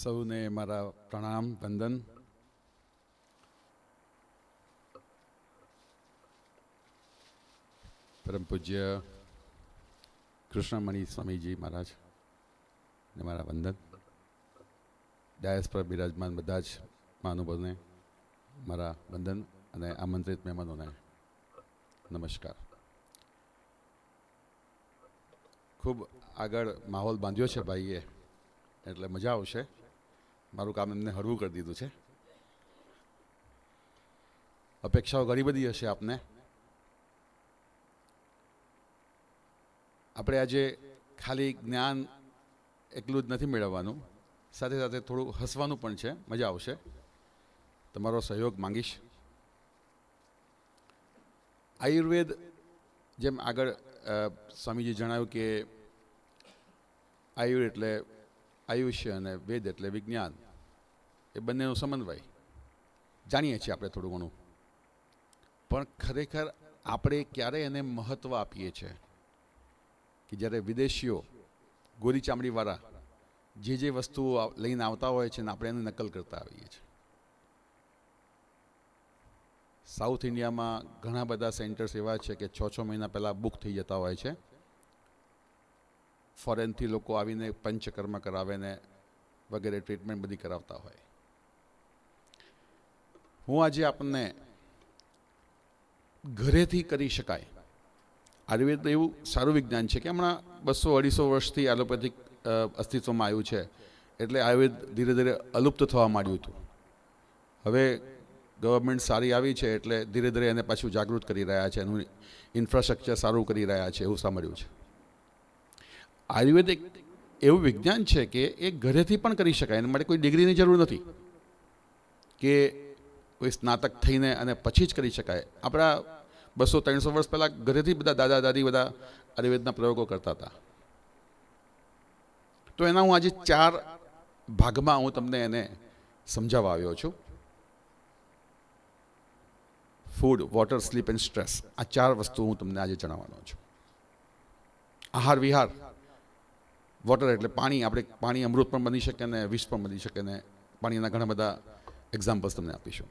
સૌને મારા પ્રણામ વંદન પરમ પૂજ્ય કૃષ્ણમણી સ્વામીજી મહારાજ ને મારા વંદન ડાયસ પર બિરાજમાન બધા જ મહાનુભાવને મારા વંદન અને આમંત્રિત મહેમાનોને નમસ્કાર ખૂબ આગળ માહોલ બાંધ્યો છે ભાઈએ એટલે મજા આવશે મારું કામ એમને હળવું કરી દીધું છે અપેક્ષાઓ ઘણી બધી હશે આપને આપણે આજે ખાલી જ્ઞાન એકલું જ નથી મેળવવાનું સાથે સાથે થોડું હસવાનું પણ છે મજા આવશે તમારો સહયોગ માંગીશ આયુર્વેદ જેમ આગળ સ્વામીજી જણાવ્યું કે આયુર એટલે આયુષ્ય અને વેદ એટલે વિજ્ઞાન એ બંનેનો સમન્વય જાણીએ છીએ આપણે થોડું ઘણું પણ ખરેખર આપણે ક્યારે એને મહત્ત્વ આપીએ છીએ કે જ્યારે વિદેશીઓ ગોરી ચામડીવાળા જે જે વસ્તુઓ લઈને આવતા હોય છે ને આપણે એને નકલ કરતા આવીએ છીએ સાઉથ ઇન્ડિયામાં ઘણા બધા સેન્ટર્સ એવા છે કે છ છ મહિના પહેલાં બુક થઈ જતા હોય છે ફોરેનથી લોકો આવીને પંચકર્મ કરાવે ને વગેરે ટ્રીટમેન્ટ બધી કરાવતા હોય હું આજે આપણને ઘરેથી કરી શકાય આયુર્વેદ એવું સારું વિજ્ઞાન છે કે હમણાં બસો અઢીસો વર્ષથી એલોપેથિક અસ્તિત્વમાં આવ્યું છે એટલે આયુર્વેદ ધીરે ધીરે અલુપ્ત થવા માંડ્યું હતું હવે ગવર્મેન્ટ સારી આવી છે એટલે ધીરે ધીરે એને પાછું જાગૃત કરી રહ્યા છે એનું ઇન્ફ્રાસ્ટ્રક્ચર સારું કરી રહ્યા છે એવું સાંભળ્યું છે આયુર્વેદ એક એવું વિજ્ઞાન છે કે એ ઘરેથી પણ કરી શકાય એના માટે કોઈ ડિગ્રીની જરૂર નથી કે કોઈ સ્નાતક થઈને અને પછી જ કરી શકાય આપણા બસો ત્રણસો વર્ષ પહેલાં ઘરેથી બધા દાદા દાદી બધા આયુર્વેદના પ્રયોગો કરતા હતા તો એના હું આજે ચાર ભાગમાં હું તમને એને સમજાવવા આવ્યો છું food water sleep and stress આ ચાર વસ્તુ હું તમને આજે જણાવવાનો છું આહાર વિહાર વોટર એટલે પાણી આપણે પાણી અમૃત પણ બની શકે ને વિષ પણ બની શકે ને પાણીના ઘણા બધા એક્ઝામ્પલ્સ તમને આપીશું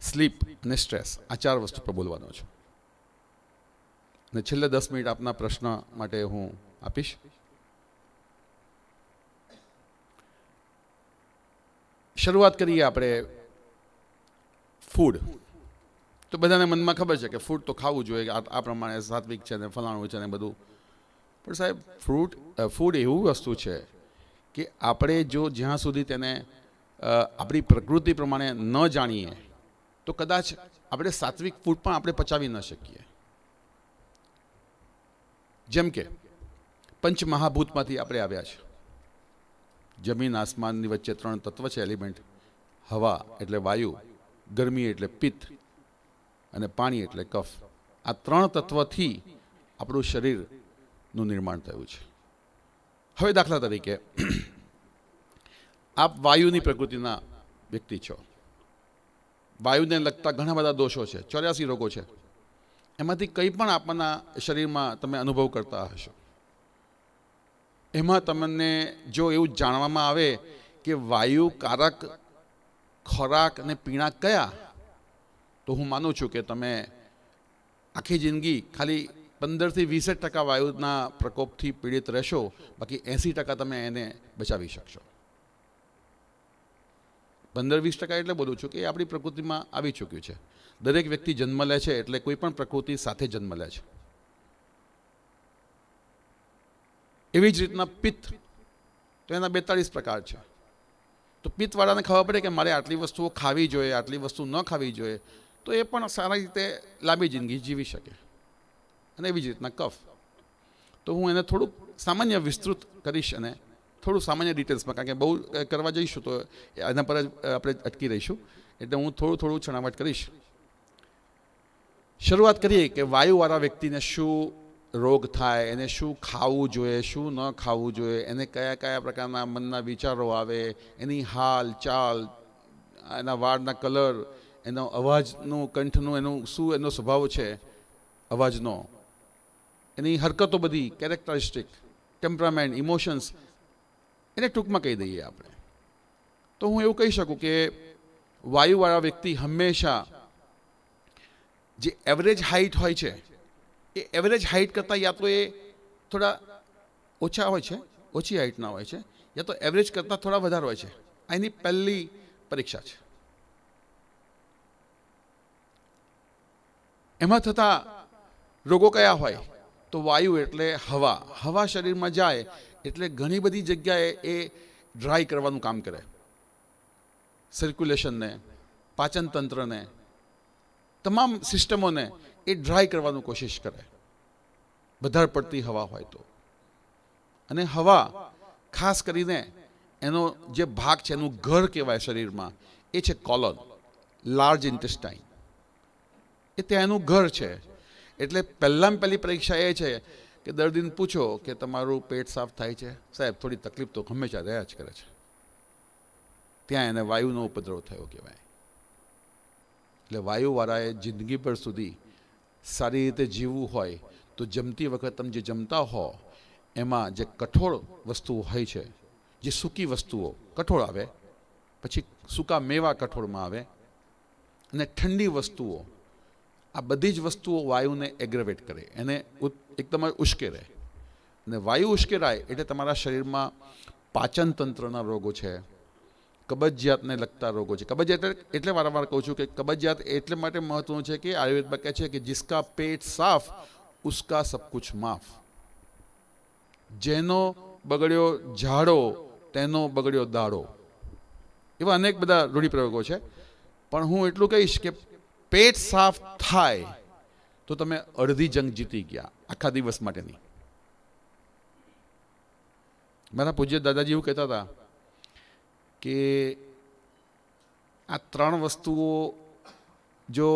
સ્લીપ અને સ્ટ્રેસ આ ચાર વસ્તુ પર બોલવાનો છું અને છેલ્લા દસ મિનિટ આપના પ્રશ્ન માટે હું આપીશ શરૂઆત કરીએ આપણે ફૂડ તો બધાને મનમાં ખબર છે કે ફૂડ તો ખાવું જોઈએ આ પ્રમાણે સાત્વિક છે ને ફલાણું છે ને બધું પણ સાહેબ ફ્રૂટ ફૂડ એવું વસ્તુ છે કે આપણે જો જ્યાં સુધી તેને આપણી પ્રકૃતિ પ્રમાણે ન જાણીએ તો કદાચ આપણે સાત્વિક ફૂડ પણ આપણે પચાવી ન શકીએ જેમ કે પંચમહાભૂતમાંથી આપણે આવ્યા છે જમીન આસમાનની વચ્ચે ત્રણ તત્વ છે એલિમેન્ટ હવા એટલે વાયુ ગરમી એટલે પિત્ત અને પાણી એટલે કફ આ ત્રણ તત્વથી આપણું શરીરનું નિર્માણ થયું છે હવે દાખલા તરીકે આપ વાયુની પ્રકૃતિના વ્યક્તિ છો વાયુને લગતા ઘણા બધા દોષો છે ચોર્યાસી રોગો છે એમાંથી કંઈ પણ આપણના શરીરમાં તમે અનુભવ કરતા હશો એમાં તમને જો એવું જાણવામાં આવે કે વાયુ કારક ખોરાક અને પીણા કયા તો હું માનું છું કે તમે આખી જિંદગી ખાલી પંદરથી વીસ ટકા વાયુના પ્રકોપથી પીડિત રહેશો બાકી એંસી ટકા તમે એને બચાવી શકશો પંદર વીસ ટકા એટલે બોલું છું કે એ આપણી પ્રકૃતિમાં આવી ચૂક્યું છે દરેક વ્યક્તિ જન્મ લે છે એટલે કોઈ પણ પ્રકૃતિ સાથે જન્મ લે છે એવી જ રીતના પિત્ત તો એના બેતાળીસ પ્રકાર છે તો પિત્તવાળાને ખબર પડે કે મારે આટલી વસ્તુઓ ખાવી જોઈએ આટલી વસ્તુ ન ખાવી જોઈએ તો એ પણ સારી રીતે લાંબી જિંદગી જીવી શકે અને એવી જ રીતના કફ તો હું એને થોડુંક સામાન્ય વિસ્તૃત કરીશ અને થોડું સામાન્ય ડિટેલ્સમાં કારણ કે બહુ કરવા જઈશું તો એના પર જ આપણે અટકી રહીશું એટલે હું થોડું થોડું છણાવટ કરીશ શરૂઆત કરીએ કે વાયુવાળા વ્યક્તિને શું રોગ થાય એને શું ખાવું જોઈએ શું ન ખાવું જોઈએ એને કયા કયા પ્રકારના મનના વિચારો આવે એની હાલ ચાલ એના વાળના કલર એનો અવાજનું કંઠનું એનું શું એનો સ્વભાવ છે અવાજનો એની હરકતો બધી કેરેક્ટરિસ્ટિક ટેમ્પરામેન્ટ ઇમોશન્સ એને ટૂંકમાં કહી દઈએ આપણે તો હું એવું કહી શકું કે વાયુવાળા વ્યક્તિ હંમેશા જે એવરેજ હાઇટ હોય છે એ એવરેજ હાઇટ કરતાં યા તો એ થોડા ઓછા હોય છે ઓછી હાઇટના હોય છે યા તો એવરેજ કરતાં થોડા વધારે હોય છે એની પહેલી પરીક્ષા છે એમાં થતા રોગો કયા હોય તો વાયુ એટલે હવા હવા શરીરમાં જાય એટલે ઘણી બધી જગ્યાએ એ ડ્રાય કરવાનું કામ કરે સર્ક્યુલેશનને પાચનતંત્રને તમામ સિસ્ટમોને એ ડ્રાય કરવાનું કોશિશ કરે વધારે પડતી હવા હોય તો અને હવા ખાસ કરીને એનો જે ભાગ છે એનું ઘર કહેવાય શરીરમાં એ છે કોલોન લાર્જ ઇન્ટેસ્ટાઇન એ ત્યાં એનું ઘર છે એટલે પહેલાં પહેલી પરીક્ષા એ છે કે દર્દીને પૂછો કે તમારું પેટ સાફ થાય છે સાહેબ થોડી તકલીફ તો હંમેશા રહ્યા જ કરે છે ત્યાં એને વાયુનો ઉપદ્રવ થયો કહેવાય એટલે વાયુવાળાએ જિંદગીભર સુધી સારી રીતે જીવવું હોય તો જમતી વખત તમે જે જમતા હો એમાં જે કઠોળ વસ્તુઓ હોય છે જે સૂકી વસ્તુઓ કઠોળ આવે પછી સૂકા મેવા કઠોળમાં આવે અને ઠંડી વસ્તુઓ આ બધી જ વસ્તુઓ વાયુને એગ્રેવેટ કરે એને એકદમ ઉશ્કેરે અને વાયુ ઉશ્કેરાય એટલે તમારા શરીરમાં પાચન તંત્રના રોગો છે કબજિયાતને લગતા રોગો છે કબજિયાત એટલે વારંવાર કહું છું કે કબજિયાત એટલે માટે મહત્વનું છે કે આયુર્વેદમાં કહે છે કે જિસકા પેટ સાફ ઉસકા સબકુછ માફ જેનો બગડ્યો ઝાડો તેનો બગડ્યો દાડો એવા અનેક બધા રૂઢિપ્રયોગો છે પણ હું એટલું કહીશ કે પેટ સાફ થાય તો તમે અડધી જંગ જીતી ગયા આખા દિવસ માટેની મારા પૂજ્ય દાદાજી એવું કહેતા હતા કે આ ત્રણ વસ્તુઓ જો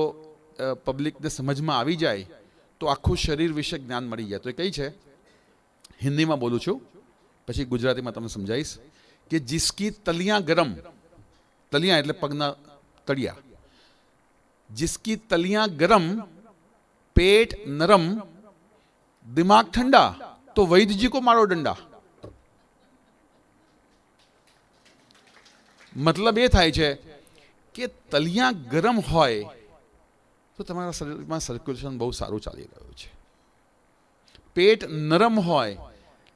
પબ્લિકને સમજમાં આવી જાય તો આખું શરીર વિશે જ્ઞાન મળી જાય તો એ કઈ છે હિન્દીમાં બોલું છું પછી ગુજરાતીમાં તમને સમજાવીશ કે જીસકી તલિયા ગરમ તલિયા એટલે પગના તળિયા जिसकी तलियां ગરમ પેટ નરમ દિમાગ ઠંડા તો वैद्य जी को मारो મતલબ એ થાય છે કે તલિયા ગરમ હોય તો તમારા શરીરમાં સર્ક્યુલેશન બહુ સારું ચાલી રહ્યું છે પેટ નરમ હોય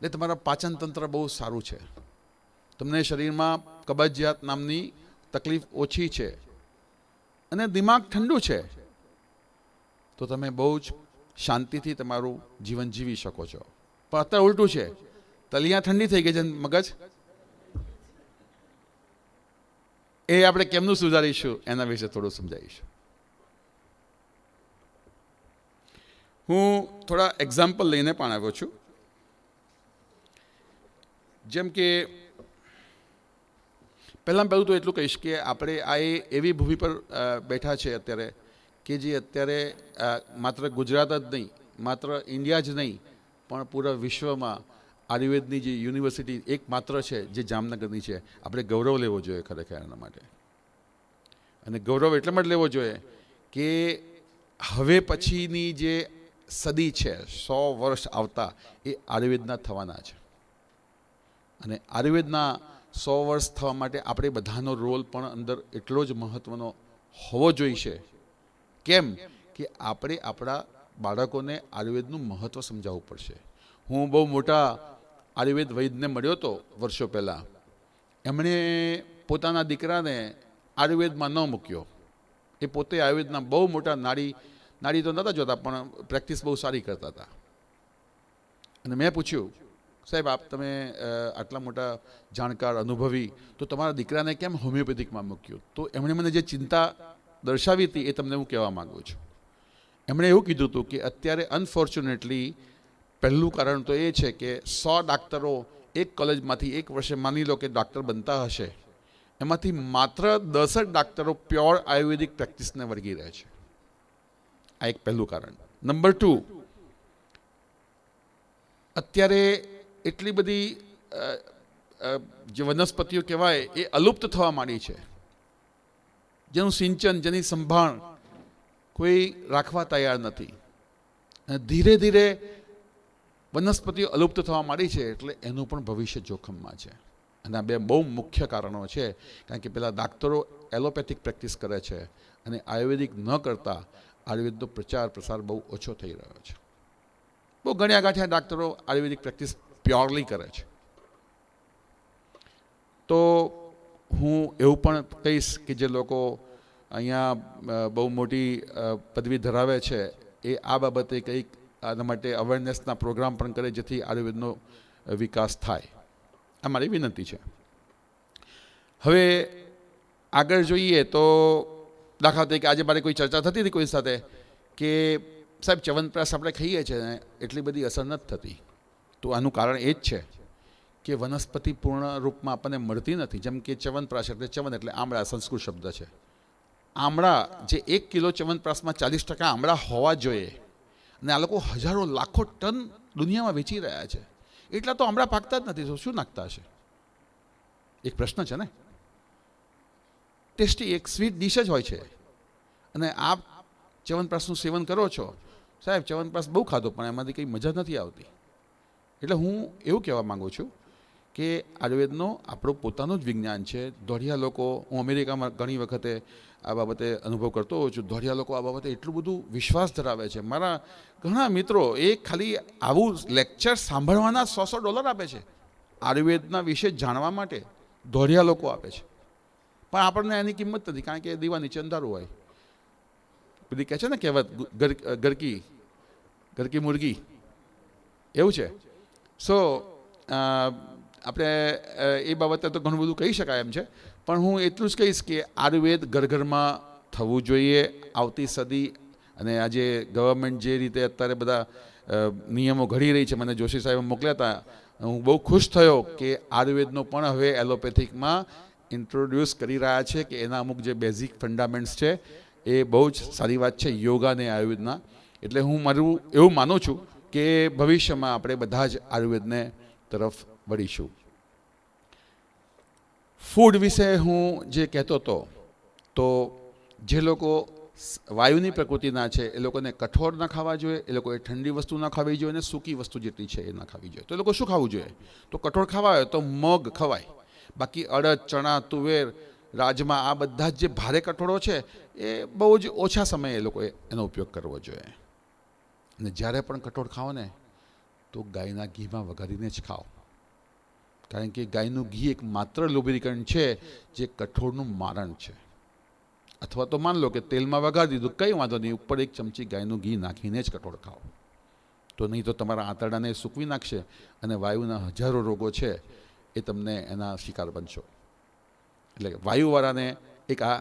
એટલે તમારા પાચન તંત્ર બહુ સારું છે તમને શરીરમાં કબજિયાત નામની તકલીફ ઓછી છે અને દિમાગ ઠંડુ છે તો તમે બહુ જ શાંતિથી તમારું જીવન જીવી શકો છો પણ અત્યારે ઉલટું છે તલિયા ઠંડી થઈ ગઈ છે મગજ એ આપણે કેમનું સુધારીશું એના વિશે થોડું સમજાવીશું હું થોડા એક્ઝામ્પલ લઈને પણ આવ્યો છું જેમ કે પહેલાં પહેલું તો એટલું કહીશ કે આપણે આ એવી ભૂમિ પર બેઠા છે અત્યારે કે જે અત્યારે માત્ર ગુજરાત જ નહીં માત્ર ઇન્ડિયા જ નહીં પણ પૂરા વિશ્વમાં આયુર્વેદની જે યુનિવર્સિટી એકમાત્ર છે જે જામનગરની છે આપણે ગૌરવ લેવો જોઈએ ખરેખર એના માટે અને ગૌરવ એટલા માટે લેવો જોઈએ કે હવે પછીની જે સદી છે સો વર્ષ આવતા એ આયુર્વેદના થવાના છે અને આયુર્વેદના સો વર્ષ થવા માટે આપણે બધાનો રોલ પણ અંદર એટલો જ મહત્ત્વનો હોવો જોઈશે કેમ કે આપણે આપણા બાળકોને આયુર્વેદનું મહત્વ સમજાવવું પડશે હું બહુ મોટા આયુર્વેદ વૈદ્યને મળ્યો હતો વર્ષો પહેલાં એમણે પોતાના દીકરાને આયુર્વેદમાં ન મૂક્યો એ પોતે આયુર્વેદના બહુ મોટા નાડી નાડી તો નહોતા જોતા પણ પ્રેક્ટિસ બહુ સારી કરતા હતા અને મેં પૂછ્યું સાહેબ આપ તમે આટલા મોટા જાણકાર અનુભવી તો તમારા દીકરાને કેમ હોમિયોપેથિકમાં મૂક્યું તો એમણે મને જે ચિંતા દર્શાવી હતી એ તમને હું કહેવા માગું છું એમણે એવું કીધું હતું કે અત્યારે અનફોર્ચ્યુનેટલી પહેલું કારણ તો એ છે કે સો ડાક્ટરો એક કોલેજમાંથી એક વર્ષે માની લો કે ડાક્ટર બનતા હશે એમાંથી માત્ર દસ જ ડાક્ટરો પ્યોર આયુર્વેદિક પ્રેક્ટિસને વળગી રહે છે આ એક પહેલું કારણ નંબર ટુ અત્યારે એટલી બધી જે વનસ્પતિઓ કહેવાય એ અલુપ્ત થવા માંડી છે જેનું સિંચન જેની સંભાળ કોઈ રાખવા તૈયાર નથી ધીરે ધીરે વનસ્પતિઓ અલુપ્ત થવા માંડી છે એટલે એનું પણ ભવિષ્ય જોખમમાં છે અને આ બે બહુ મુખ્ય કારણો છે કારણ કે પહેલાં ડાક્ટરો એલોપેથિક પ્રેક્ટિસ કરે છે અને આયુર્વેદિક ન કરતા આયુર્વેદનો પ્રચાર પ્રસાર બહુ ઓછો થઈ રહ્યો છે બહુ ગણ્યા ગાંઠ્યા ડાક્ટરો આયુર્વેદિક પ્રેક્ટિસ પ્યોરલી કરે છે તો હું એવું પણ કહીશ કે જે લોકો અહીંયા બહુ મોટી પદવી ધરાવે છે એ આ બાબતે કંઈક આના માટે અવેરનેસના પ્રોગ્રામ પણ કરે જેથી આયુર્વેદનો વિકાસ થાય આ મારી વિનંતી છે હવે આગળ જોઈએ તો દાખલા તરીકે આજે મારી કોઈ ચર્ચા થતી હતી કોઈ સાથે કે સાહેબ ચ્યવનપ્રાશ આપણે ખાઈએ છીએ એટલી બધી અસર નથી થતી તો આનું કારણ એ જ છે કે વનસ્પતિ પૂર્ણ રૂપમાં આપણને મળતી નથી જેમ કે ચ્યવનપ્રાશ એટલે ચવન એટલે આમળા સંસ્કૃત શબ્દ છે આમળા જે એક કિલો ચ્યવનપ્રાશમાં ચાલીસ ટકા આમળા હોવા જોઈએ અને આ લોકો હજારો લાખો ટન દુનિયામાં વેચી રહ્યા છે એટલા તો આમળા પાકતા જ નથી તો શું નાખતા હશે એક પ્રશ્ન છે ને ટેસ્ટી એક સ્વીટ ડિશ જ હોય છે અને આપ ચ્યવનપ્રાશનું સેવન કરો છો સાહેબ ચવનપ્રાસ બહુ ખાધો પણ એમાંથી કંઈ મજા નથી આવતી એટલે હું એવું કહેવા માગું છું કે આયુર્વેદનો આપણો પોતાનું જ વિજ્ઞાન છે દોઢિયા લોકો હું અમેરિકામાં ઘણી વખતે આ બાબતે અનુભવ કરતો હોઉં છું દોઢિયા લોકો આ બાબતે એટલું બધું વિશ્વાસ ધરાવે છે મારા ઘણા મિત્રો એ ખાલી આવું લેક્ચર સાંભળવાના સો સો ડોલર આપે છે આયુર્વેદના વિશે જાણવા માટે દોઢિયા લોકો આપે છે પણ આપણને એની કિંમત નથી કારણ કે દીવા નીચે અંધારું હોય બધી કહે છે ને કહેવત ગરકી ગરકી મુરગી એવું છે સો uh, આપણે uh, એ બાબતે તો ઘણું બધું કહી શકાય એમ છે પણ હું એટલું જ કહીશ કે આયુર્વેદ ઘર ઘરમાં થવું જોઈએ આવતી સદી અને આજે ગવર્મેન્ટ જે રીતે અત્યારે બધા નિયમો ઘડી રહી છે મને જોશી સાહેબે મોકલ્યા હતા હું બહુ ખુશ થયો કે આયુર્વેદનો પણ હવે એલોપેથિકમાં ઇન્ટ્રોડ્યુસ કરી રહ્યા છે કે એના અમુક જે બેઝિક ફંડામેન્ટ્સ છે એ બહુ જ સારી વાત છે યોગા ને આયુર્વેદના એટલે હું મારું એવું માનું છું કે ભવિષ્યમાં આપણે બધા જ આયુર્વેદને તરફ વળીશું ફૂડ વિશે હું જે કહેતો હતો તો જે લોકો વાયુની પ્રકૃતિના છે એ લોકોને કઠોર ન ખાવા જોઈએ એ લોકોએ ઠંડી વસ્તુ ન ખાવી જોઈએ અને સૂકી વસ્તુ જેટલી છે એ ન ખાવી જોઈએ તો એ લોકો શું ખાવું જોઈએ તો કઠોળ ખાવા હોય તો મગ ખવાય બાકી અડદ ચણા તુવેર રાજમા આ બધા જે ભારે કઠોળો છે એ બહુ જ ઓછા સમયે એ લોકોએ એનો ઉપયોગ કરવો જોઈએ અને જ્યારે પણ કઠોળ ખાઓ ને તો ગાયના ઘીમાં વઘારીને જ ખાઓ કારણ કે ગાયનું ઘી એક માત્ર લુબ્રિકન્ટ છે જે કઠોળનું મારણ છે અથવા તો માન લો કે તેલમાં વઘારી દીધું કંઈ વાંધો નહીં ઉપર એક ચમચી ગાયનું ઘી નાખીને જ કઠોળ ખાઓ તો નહીં તો તમારા આંતરડાને સૂકવી નાખશે અને વાયુના હજારો રોગો છે એ તમને એના શિકાર બનશો એટલે વાયુવાળાને એક આ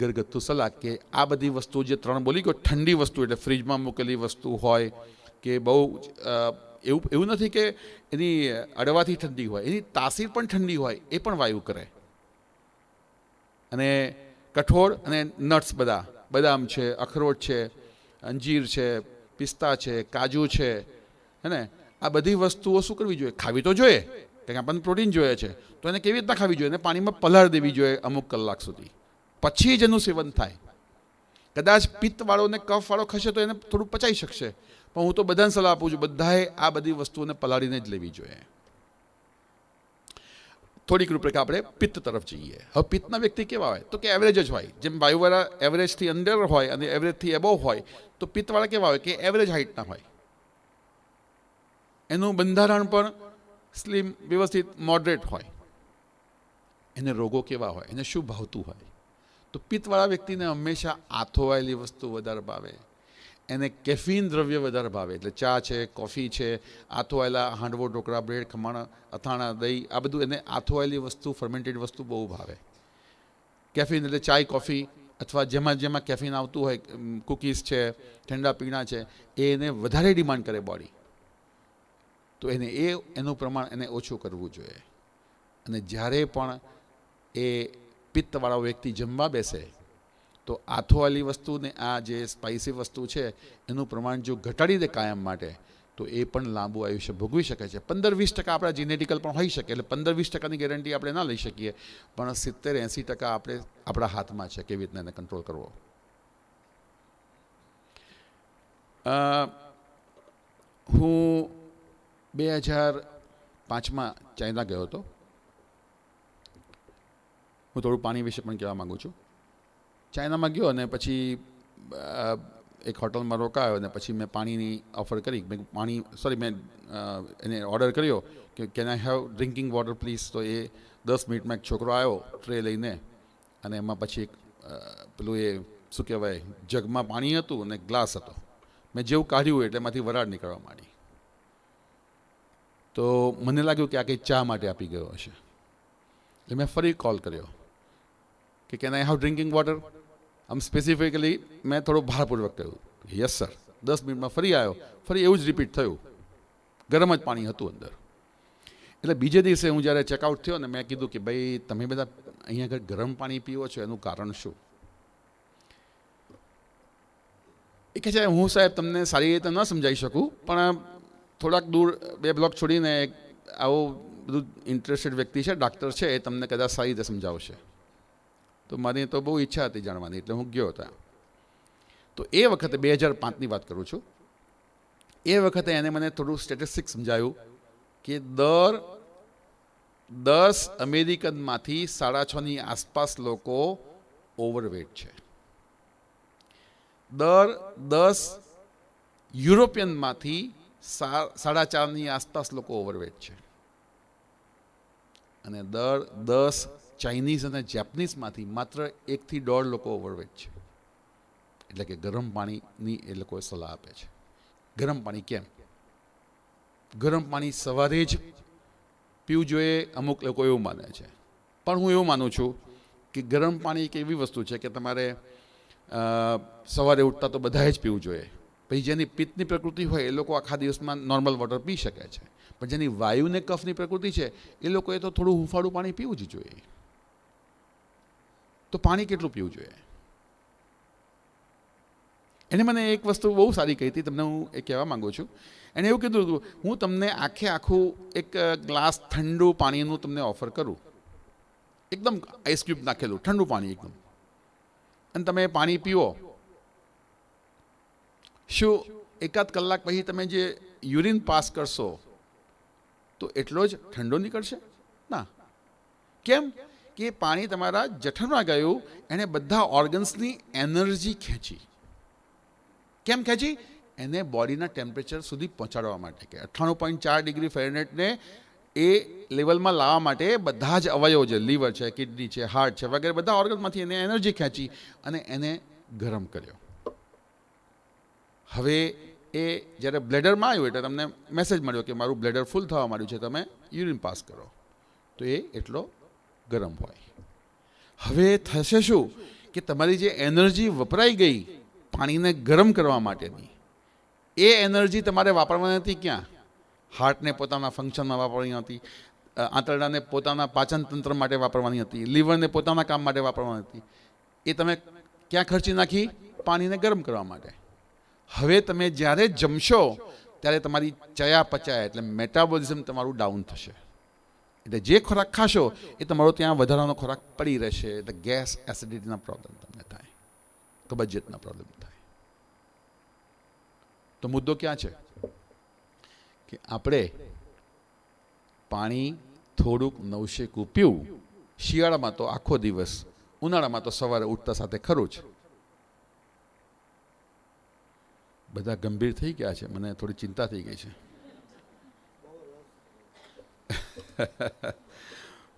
ઘરગથ્થુ સલાહ કે આ બધી વસ્તુ જે ત્રણ બોલી ગયો ઠંડી વસ્તુ એટલે ફ્રીજમાં મૂકેલી વસ્તુ હોય કે બહુ એવું એવું નથી કે એની અડવાથી ઠંડી હોય એની તાસીર પણ ઠંડી હોય એ પણ વાયુ કરે અને કઠોળ અને નટ્સ બધા બદામ છે અખરોટ છે અંજીર છે પિસ્તા છે કાજુ છે હે ને આ બધી વસ્તુઓ શું કરવી જોઈએ ખાવી તો જોઈએ કે આપણને પ્રોટીન જોઈએ છે તો એને કેવી રીતના ખાવી જોઈએ એને પાણીમાં પલાળ દેવી જોઈએ અમુક કલાક સુધી પછી જ એનું સેવન થાય કદાચ પિત્તવાળોને કફવાળો ખસે તો એને થોડું પચાવી શકશે પણ હું તો બધાને સલાહ આપું છું બધાએ આ બધી વસ્તુઓને પલાળીને જ લેવી જોઈએ થોડીક રૂપરેખા આપણે પિત્ત તરફ જઈએ હવે પિત્તના વ્યક્તિ કેવા હોય તો કે એવરેજ જ હોય જેમ વાયુવાળા એવરેજથી અંડર હોય અને એવરેજથી એબોવ હોય તો પિત્તવાળા કેવા હોય કે એવરેજ હાઇટના હોય એનું બંધારણ પણ સ્લિમ વ્યવસ્થિત મોડરેટ હોય એને રોગો કેવા હોય એને શું ભાવતું હોય તો પિત્તવાળા વ્યક્તિને હંમેશા આથોવાયેલી વસ્તુ વધારે ભાવે એને કેફીન દ્રવ્ય વધારે ભાવે એટલે ચા છે કોફી છે આથોવાયેલા હાંડવો ઢોકળા બ્રેડ ખમણ અથાણા દહીં આ બધું એને આથોવાયેલી વસ્તુ ફર્મેન્ટેડ વસ્તુ બહુ ભાવે કેફીન એટલે ચાય કોફી અથવા જેમાં જેમાં કેફીન આવતું હોય કૂકીઝ છે ઠંડા પીણા છે એ એને વધારે ડિમાન્ડ કરે બોડી તો એને એ એનું પ્રમાણ એને ઓછું કરવું જોઈએ અને જ્યારે પણ એ પિત્તવાળો વ્યક્તિ જમવા બેસે તો આથોવાળી વસ્તુને આ જે સ્પાઇસી વસ્તુ છે એનું પ્રમાણ જો ઘટાડી દે કાયમ માટે તો એ પણ લાંબુ આયુષ્ય ભોગવી શકે છે પંદર વીસ ટકા આપણા જીનેટિકલ પણ હોઈ શકે એટલે પંદર વીસ ટકાની ગેરંટી આપણે ના લઈ શકીએ પણ સિત્તેર એંસી ટકા આપણે આપણા હાથમાં છે કેવી રીતના એને કંટ્રોલ કરવો હું બે હજાર પાંચમાં ચાઇના ગયો હતો હું થોડું પાણી વિશે પણ કહેવા માગું છું ચાઇનામાં ગયો અને પછી એક હોટલમાં રોકાયો અને પછી મેં પાણીની ઓફર કરી મેં પાણી સોરી મેં એને ઓર્ડર કર્યો કે can I have drinking water please તો એ દસ મિનિટમાં એક છોકરો આવ્યો ટ્રે લઈને અને એમાં પછી એક પેલું એ શું કહેવાય જગમાં પાણી હતું અને ગ્લાસ હતો મેં જેવું કાઢ્યું એટલે એમાંથી વરાળ નીકળવા માંડી તો મને લાગ્યું કે આ કંઈ ચા માટે આપી ગયો હશે એટલે મેં ફરી કોલ કર્યો કે can I have drinking water આમ સ્પેસિફિકલી મેં થોડું ભારપૂર્વક કહ્યું યસ સર દસ મિનિટમાં ફરી આવ્યો ફરી એવું જ રિપીટ થયું ગરમ જ પાણી હતું અંદર એટલે બીજે દિવસે હું જ્યારે ચેકઆઉટ થયો ને મેં કીધું કે ભાઈ તમે બધા અહીંયા આગળ ગરમ પાણી પીવો છો એનું કારણ શું એ કહે છે હું સાહેબ તમને સારી રીતે ન સમજાવી શકું પણ થોડાક દૂર બે બ્લોક છોડીને આવો બધું ઇન્ટરેસ્ટેડ વ્યક્તિ છે ડાક્ટર છે એ તમને કદાચ સારી રીતે સમજાવશે તો મને તો બહુ ઈચ્છા હતી જાણવાની એટલે હું ગયો હતા તો એ વખતે બે હજાર પાંચની વાત કરું છું એ વખતે એને મને થોડું સ્ટેટિસ્ટિક સમજાયું કે દર દસ અમેરિકનમાંથી સાડા છની આસપાસ લોકો ઓવરવેટ છે દર દસ યુરોપિયનમાંથી સાડા ચારની આસપાસ લોકો ઓવરવેટ છે અને દર દસ ચાઇનીઝ અને જેપનીઝમાંથી માત્ર એકથી દોઢ લોકો ઓવરવેટ છે એટલે કે ગરમ પાણીની એ લોકોએ સલાહ આપે છે ગરમ પાણી કેમ ગરમ પાણી સવારે જ પીવું જોઈએ અમુક લોકો એવું માને છે પણ હું એવું માનું છું કે ગરમ પાણી એક એવી વસ્તુ છે કે તમારે સવારે ઉઠતા તો બધાએ જ પીવું જોઈએ પછી જેની પિત્તની પ્રકૃતિ હોય એ લોકો આખા દિવસમાં નોર્મલ વોટર પી શકે છે પણ જેની વાયુને કફની પ્રકૃતિ છે એ લોકોએ તો થોડું હુંફાળું પાણી પીવું જ જોઈએ તો પાણી કેટલું પીવું જોઈએ એને મને એક વસ્તુ બહુ સારી કહી હતી તમને હું એ કહેવા માગું છું એણે એવું કીધું હતું હું તમને આખે આખું એક ગ્લાસ ઠંડુ પાણીનું તમને ઓફર કરું એકદમ આઈસ ક્યુબ નાખેલું ઠંડુ પાણી એકદમ અને તમે પાણી પીવો શું એકાદ કલાક પછી તમે જે યુરિન પાસ કરશો તો એટલો જ ઠંડો નીકળશે ના કેમ કે પાણી તમારા જઠરમાં ગયું એણે બધા ઓર્ગન્સની એનર્જી ખેંચી કેમ ખેંચી એને બોડીના ટેમ્પરેચર સુધી પહોંચાડવા માટે કે અઠ્ઠાણું પોઈન્ટ ચાર ડિગ્રી ફેરનેટને એ લેવલમાં લાવવા માટે બધા જ અવયવો છે લીવર છે કિડની છે હાર્ટ છે વગેરે બધા ઓર્ગન્સમાંથી એને એનર્જી ખેંચી અને એને ગરમ કર્યો હવે એ જ્યારે બ્લેડરમાં આવ્યું એટલે તમને મેસેજ મળ્યો કે મારું બ્લેડર ફૂલ થવા માંડ્યું છે તમે યુરિન પાસ કરો તો એ એટલો ગરમ હોય હવે થશે શું કે તમારી જે એનર્જી વપરાઈ ગઈ પાણીને ગરમ કરવા માટેની એ એનર્જી તમારે વાપરવાની હતી ક્યાં હાર્ટને પોતાના ફંક્શનમાં વાપરવાની હતી આંતરડાને પોતાના પાચન તંત્ર માટે વાપરવાની હતી લીવરને પોતાના કામ માટે વાપરવાની હતી એ તમે ક્યાં ખર્ચી નાખી પાણીને ગરમ કરવા માટે હવે તમે જ્યારે જમશો ત્યારે તમારી ચયા ચયાપચયા એટલે મેટાબોલિઝમ તમારું ડાઉન થશે એટલે જે ખોરાક ખાશો એ તમારો ત્યાં વધારાનો ખોરાક પડી રહેશે એટલે ગેસ એસિડિટીના પ્રોબ્લેમ તમને થાય કબજિયતના પ્રોબ્લેમ થાય તો મુદ્દો ક્યાં છે કે આપણે પાણી થોડુંક નવશેકું પીવું શિયાળામાં તો આખો દિવસ ઉનાળામાં તો સવારે ઉઠતા સાથે ખરું છે બધા ગંભીર થઈ ગયા છે મને થોડી ચિંતા થઈ ગઈ છે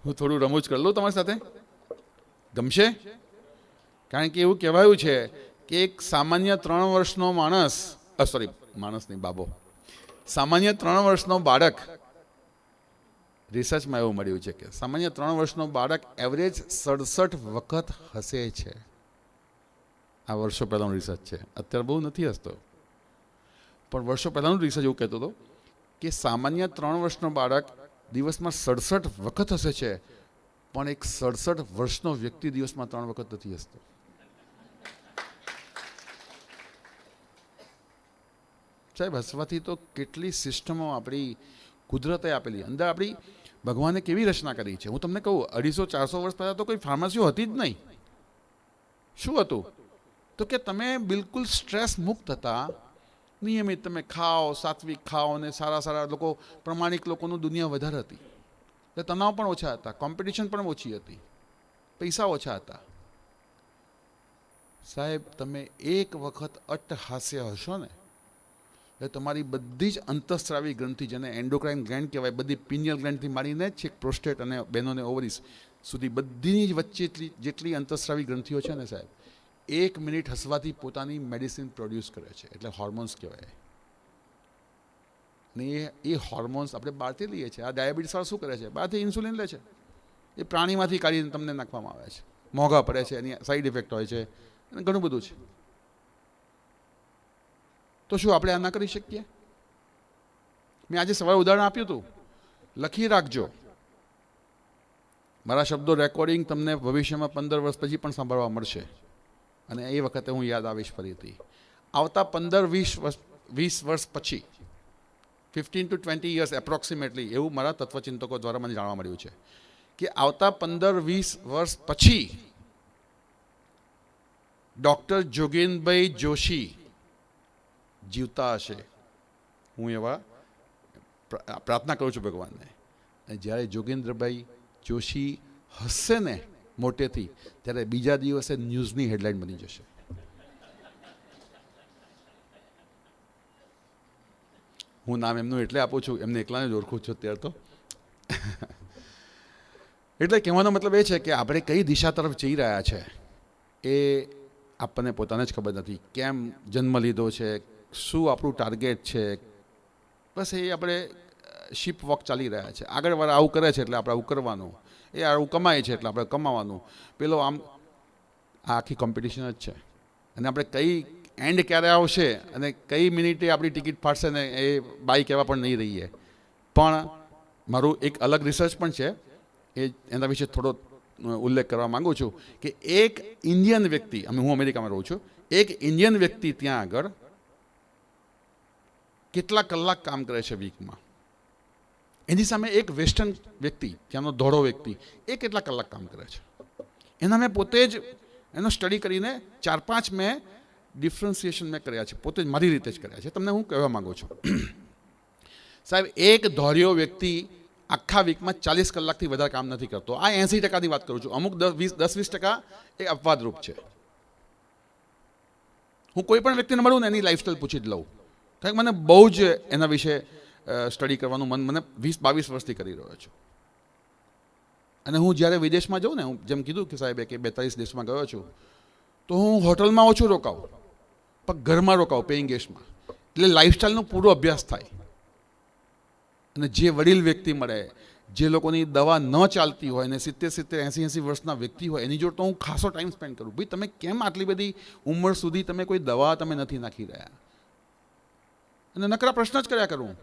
હું થોડું રમૂજ કરી લઉં તમારી સાથે ગમશે કારણ કે એવું કહેવાયું છે કે એક સામાન્ય ત્રણ વર્ષનો માણસ સોરી માણસની બાબો સામાન્ય ત્રણ વર્ષનો બાળક રિસર્ચમાં એવું મળ્યું છે કે સામાન્ય ત્રણ વર્ષનો બાળક એવરેજ સડસઠ વખત હસે છે આ વર્ષો પહેલાંનું રિસર્ચ છે અત્યારે બહુ નથી હસતો પણ વર્ષો પહેલાંનું રિસર્ચ એવું કહેતો હતો કે સામાન્ય ત્રણ વર્ષનો બાળક દિવસમાં સડસઠ વખત હશે છે પણ એક સડસઠ વર્ષનો વ્યક્તિ દિવસમાં ત્રણ વખત નથી હસતો સાહેબ હસવાથી તો કેટલી સિસ્ટમો આપણી કુદરતે આપેલી અંદર આપણી ભગવાને કેવી રચના કરી છે હું તમને કહું અઢીસો ચારસો વર્ષ પહેલાં તો કોઈ ફાર્મસીઓ હતી જ નહીં શું હતું તો કે તમે બિલકુલ સ્ટ્રેસ મુક્ત હતા નિયમિત તમે ખાઓ સાત્વિક ખાઓ અને સારા સારા લોકો પ્રમાણિક લોકોનું દુનિયા વધારે હતી એટલે તણાવ પણ ઓછા હતા કોમ્પિટિશન પણ ઓછી હતી પૈસા ઓછા હતા સાહેબ તમે એક વખત અટ હાસ્ય હશો ને એટલે તમારી બધી જ અંતઃસ્ત્રાવી ગ્રંથિ જેને એન્ડોક્રાઇન ગ્લેન્ડ કહેવાય બધી પિનિયલ ગ્લેન્ડથી માંડીને છેક પ્રોસ્ટેટ અને બહેનોને ઓવરીસ સુધી બધીની જ વચ્ચે જેટલી અંતઃસ્ત્રાવી ગ્રંથિઓ છે ને સાહેબ એક મિનિટ હસવાથી પોતાની મેડિસિન પ્રોડ્યુસ કરે છે એટલે હોર્મોન્સ કહેવાય ને એ એ હોર્મોન્સ આપણે બહારથી લઈએ છીએ આ ડાયાબિટીસવાળા શું કરે છે બહારથી ઇન્સ્યુલિન લે છે એ પ્રાણીમાંથી કાઢીને તમને નાખવામાં આવે છે મોંઘા પડે છે એની સાઈડ ઇફેક્ટ હોય છે અને ઘણું બધું છે તો શું આપણે આ ના કરી શકીએ મેં આજે સવારે ઉદાહરણ આપ્યું હતું લખી રાખજો મારા શબ્દો રેકોર્ડિંગ તમને ભવિષ્યમાં પંદર વર્ષ પછી પણ સાંભળવા મળશે અને એ વખતે હું યાદ આવીશ ફરીથી આવતા પંદર વીસ વર્ષ વીસ વર્ષ પછી fifteen to twenty years approximately એવું મારા તત્વચિંતકો દ્વારા મને જાણવા મળ્યું છે કે આવતા પંદર વીસ વર્ષ પછી ડૉક્ટર જોગેનભાઈ જોશી જીવતા હશે હું એવા પ્રાર્થના કરું છું ભગવાનને અને જ્યારે જોગેન્દ્રભાઈ જોશી હસશે ને મોટેથી ત્યારે બીજા દિવસે ન્યૂઝની હેડલાઇન બની જશે હું નામ એમનું એટલે આપું છું એમને એકલાને જ ઓળખું છું અત્યાર તો એટલે કહેવાનો મતલબ એ છે કે આપણે કઈ દિશા તરફ જઈ રહ્યા છે એ આપણને પોતાને જ ખબર નથી કેમ જન્મ લીધો છે શું આપણું ટાર્ગેટ છે બસ એ આપણે શિપ વોક ચાલી રહ્યા છે આગળ વાળા આવું કરે છે એટલે આપણે આવું કરવાનું એ આવું કમાય છે એટલે આપણે કમાવાનું પેલો આમ આખી કોમ્પિટિશન જ છે અને આપણે કઈ એન્ડ ક્યારે આવશે અને કઈ મિનિટે આપણી ટિકિટ ફાટશે ને એ બાય કહેવા પણ નહીં રહીએ પણ મારું એક અલગ રિસર્ચ પણ છે એ એના વિશે થોડો ઉલ્લેખ કરવા માગું છું કે એક ઇન્ડિયન વ્યક્તિ અમે હું અમેરિકામાં રહું છું એક ઇન્ડિયન વ્યક્તિ ત્યાં આગળ કેટલા કલાક કામ કરે છે વીકમાં એની સામે એક વેસ્ટર્ન વ્યક્તિ ત્યાંનો ધોળો વ્યક્તિ એ કેટલા કલાક કામ કરે છે એના મેં પોતે જ એનો સ્ટડી કરીને ચાર પાંચ મેં ડિફરન્સિએશન મેં કર્યા છે પોતે જ મારી રીતે જ કર્યા છે તમને હું કહેવા માગું છું સાહેબ એક ધોર્યો વ્યક્તિ આખા વીકમાં ચાલીસ કલાકથી વધારે કામ નથી કરતો આ એંસી ટકાની વાત કરું છું અમુક દસ વીસ દસ વીસ ટકા એ અપવાદરૂપ છે હું કોઈ પણ વ્યક્તિને મળું ને એની લાઈફસ્ટાઈલ પૂછી જ લઉં કારણ કે મને બહુ જ એના વિશે સ્ટડી કરવાનું મન મને વીસ બાવીસ વર્ષથી કરી રહ્યો છું અને હું જ્યારે વિદેશમાં જાઉં ને હું જેમ કીધું કે સાહેબ કે બેતાલીસ દેશમાં ગયો છું તો હું હોટલમાં ઓછું રોકાવું પણ ઘરમાં રોકાવું પેઇંગ ગેસ્ટમાં એટલે લાઇફસ્ટાઈલનો પૂરો અભ્યાસ થાય અને જે વડીલ વ્યક્તિ મળે જે લોકોની દવા ન ચાલતી હોય અને સિત્તેર સિત્તેર એંસી એંસી વર્ષના વ્યક્તિ હોય એની જોડે તો હું ખાસો ટાઈમ સ્પેન્ડ કરું ભાઈ તમે કેમ આટલી બધી ઉંમર સુધી તમે કોઈ દવા તમે નથી નાખી રહ્યા અને નકરા પ્રશ્ન જ કર્યા કરું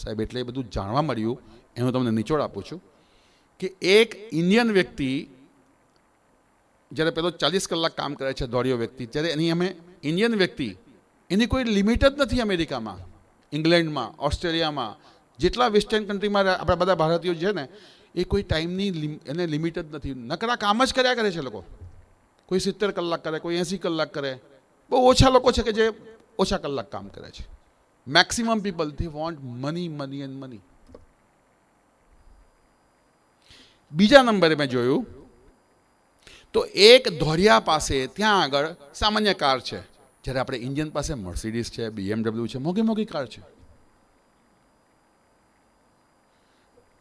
સાહેબ એટલે એ બધું જાણવા મળ્યું એનો તમને નિચોડ આપું છું કે એક ઇન્ડિયન વ્યક્તિ જ્યારે પેલો ચાલીસ કલાક કામ કરે છે દોડ્યો વ્યક્તિ ત્યારે એની અમે ઇન્ડિયન વ્યક્તિ એની કોઈ લિમિટ જ નથી અમેરિકામાં ઇંગ્લેન્ડમાં ઓસ્ટ્રેલિયામાં જેટલા વેસ્ટર્ન કન્ટ્રીમાં આપણા બધા ભારતીયો છે ને એ કોઈ ટાઈમની એને લિમિટ જ નથી નકરા કામ જ કર્યા કરે છે લોકો કોઈ સિત્તેર કલાક કરે કોઈ એંસી કલાક કરે બહુ ઓછા લોકો છે કે જે ઓછા કલાક કામ કરે છે maximum people they want money money and money બીજા નંબરે મેં જોયું તો એક ધોરિયા પાસે ત્યાં આગળ સામાન્ય કાર છે જ્યારે આપણે ઇન્ડિયન પાસે મર્સિડીઝ છે બીએમડબલ્યુ છે મોઘી મોઘી કાર છે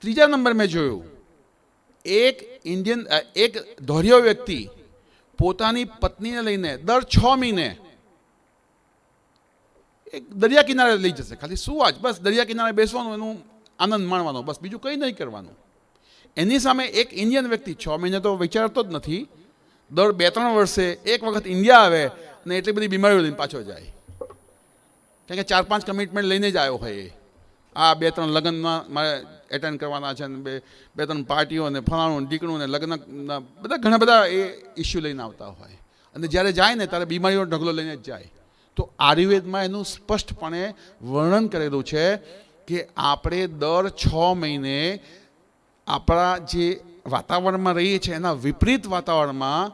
ત્રીજા નંબર મેં જોયું એક ઇન્ડિયન એક ધોરિયો વ્યક્તિ પોતાની પત્નીને લઈને દર છ મહિને એક દરિયા કિનારે લઈ જશે ખાલી સુવા જ બસ દરિયા કિનારે બેસવાનું એનું આનંદ માણવાનો બસ બીજું કંઈ નહીં કરવાનું એની સામે એક ઇન્ડિયન વ્યક્તિ છ મહિને તો વિચારતો જ નથી દર બે ત્રણ વર્ષે એક વખત ઇન્ડિયા આવે અને એટલી બધી બીમારીઓ લઈને પાછો જાય કારણ કે ચાર પાંચ કમિટમેન્ટ લઈને જ આવ્યો હોય એ આ બે ત્રણ લગ્નમાં મારે એટેન્ડ કરવાના છે અને બે બે ત્રણ પાર્ટીઓ અને ફલાણું ઢીકણું ને લગ્ન બધા ઘણા બધા એ ઇસ્યુ લઈને આવતા હોય અને જ્યારે જાય ને ત્યારે બીમારીઓનો ઢગલો લઈને જ જાય તો આયુર્વેદમાં એનું સ્પષ્ટપણે વર્ણન કરેલું છે કે આપણે દર છ મહિને આપણા જે વાતાવરણમાં રહીએ છીએ એના વિપરીત વાતાવરણમાં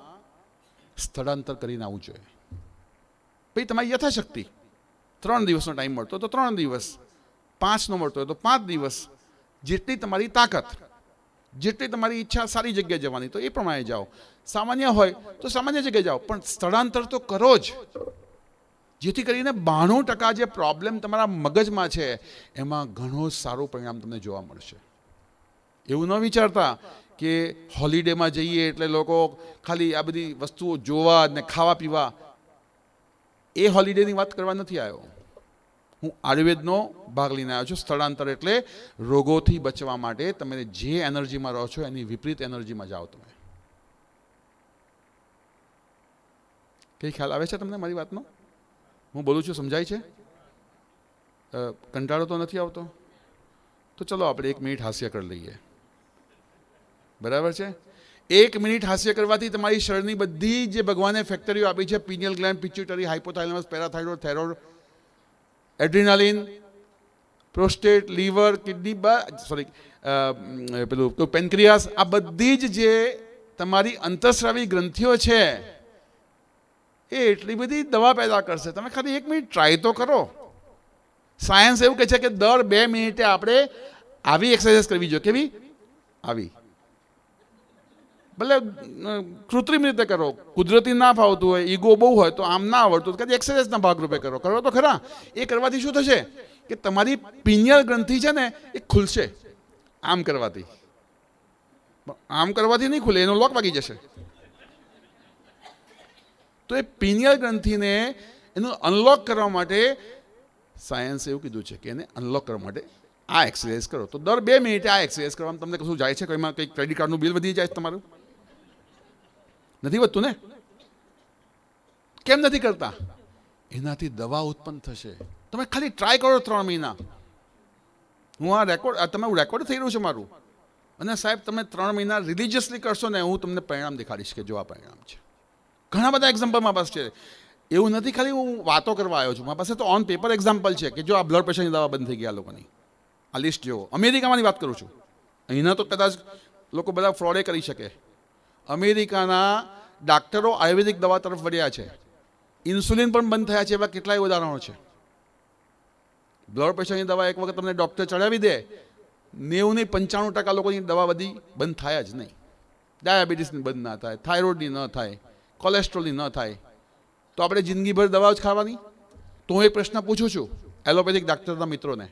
સ્થળાંતર કરીને આવવું જોઈએ પછી તમારી યથાશક્તિ ત્રણ દિવસનો ટાઈમ મળતો તો ત્રણ દિવસ પાંચનો મળતો હોય તો પાંચ દિવસ જેટલી તમારી તાકાત જેટલી તમારી ઈચ્છા સારી જગ્યાએ જવાની તો એ પ્રમાણે જાઓ સામાન્ય હોય તો સામાન્ય જગ્યાએ જાઓ પણ સ્થળાંતર તો કરો જ જેથી કરીને બાણું ટકા જે પ્રોબ્લેમ તમારા મગજમાં છે એમાં ઘણો સારો પરિણામ તમને જોવા મળશે એવું ન વિચારતા કે હોલિડેમાં જઈએ એટલે લોકો ખાલી આ બધી વસ્તુઓ જોવા ને ખાવા પીવા એ હોલિડેની વાત કરવા નથી આવ્યો હું આયુર્વેદનો ભાગ લઈને આવ્યો છું સ્થળાંતર એટલે રોગોથી બચવા માટે તમે જે એનર્જીમાં રહો છો એની વિપરીત એનર્જીમાં જાઓ તમે કંઈ ખ્યાલ આવે છે તમને મારી વાતનો હું બોલું છું સમજાય છે કંટાળો તો નથી આવતો તો ચલો આપણે એક મિનિટ હાસ્ય કરી લઈએ બરાબર છે એક મિનિટ હાસ્ય કરવાથી તમારી શરીરની બધી જે ભગવાને ફેક્ટરીઓ આપી છે pineal gland pituitary hypothalamus parathyroid thyroid adrenaline prostate liver kidney sorry પેલું પેનક્રિયાસ આ બધી જ જે તમારી અંતઃસ્રાવી ગ્રંથિઓ છે એ એટલી બધી દવા પેદા કરશે તમે ખાલી એક મિનિટ ટ્રાય તો કરો સાયન્સ એવું કહે છે કે દર બે મિનિટે આપણે આવી એક્સરસાઇઝ કરવી જોઈએ કેવી આવી ભલે કૃત્રિમ રીતે કરો કુદરતી ના ફાવતું હોય ઈગો બહુ હોય તો આમ ના આવડતું કદાચ એક્સરસાઇઝના ભાગરૂપે કરો કરો તો ખરા એ કરવાથી શું થશે કે તમારી પિનિયલ ગ્રંથિ છે ને એ ખુલશે આમ કરવાથી આમ કરવાથી નહીં ખુલે એનો લોક વાગી જશે તો એ પિનિયલ ગ્રંથિને એનું અનલોક કરવા માટે સાયન્સ એવું કીધું છે કે એને અનલોક કરવા માટે આ એક્સરસાઇઝ કરો તો દર બે મિનિટે આ એક્સરસાઇઝ કરવામાં તમને કશું જાય છે કંઈમાં કંઈક ક્રેડિટ કાર્ડનું બિલ વધી જાય તમારું નથી વધતું ને કેમ નથી કરતા એનાથી દવા ઉત્પન્ન થશે તમે ખાલી ટ્રાય કરો ત્રણ મહિના હું આ રેકોર્ડ તમે હું રેકોર્ડ થઈ રહ્યું છે મારું અને સાહેબ તમે ત્રણ મહિના રિલિજિયસલી કરશો ને હું તમને પરિણામ દેખાડીશ કે જો આ પરિણામ છે ઘણા બધા એક્ઝામ્પલ મારા પાસે છે એવું નથી ખાલી હું વાતો કરવા આવ્યો છું મારા પાસે તો ઓન પેપર એક્ઝામ્પલ છે કે જો આ બ્લડ પ્રેશરની દવા બંધ થઈ ગયા લોકોની આ લિસ્ટ જુઓ અમેરિકામાંની વાત કરું છું અહીંના તો કદાચ લોકો બધા ફ્રોડે કરી શકે અમેરિકાના ડાક્ટરો આયુર્વેદિક દવા તરફ વળ્યા છે ઇન્સ્યુલિન પણ બંધ થયા છે એવા કેટલાય ઉદાહરણો છે બ્લડ પ્રેશરની દવા એક વખત તમને ડૉક્ટર ચડાવી દે નેવું નહીં પંચાણું ટકા લોકોની દવા બધી બંધ થાય જ નહીં ડાયાબિટીસની બંધ ના થાય થાઇરોઇડની ન થાય કોલેસ્ટ્રોલની ન થાય તો આપણે જિંદગીભર દવાઓ જ ખાવાની તો હું એક પ્રશ્ન પૂછું છું એલોપેથિક ડાક્ટરના મિત્રોને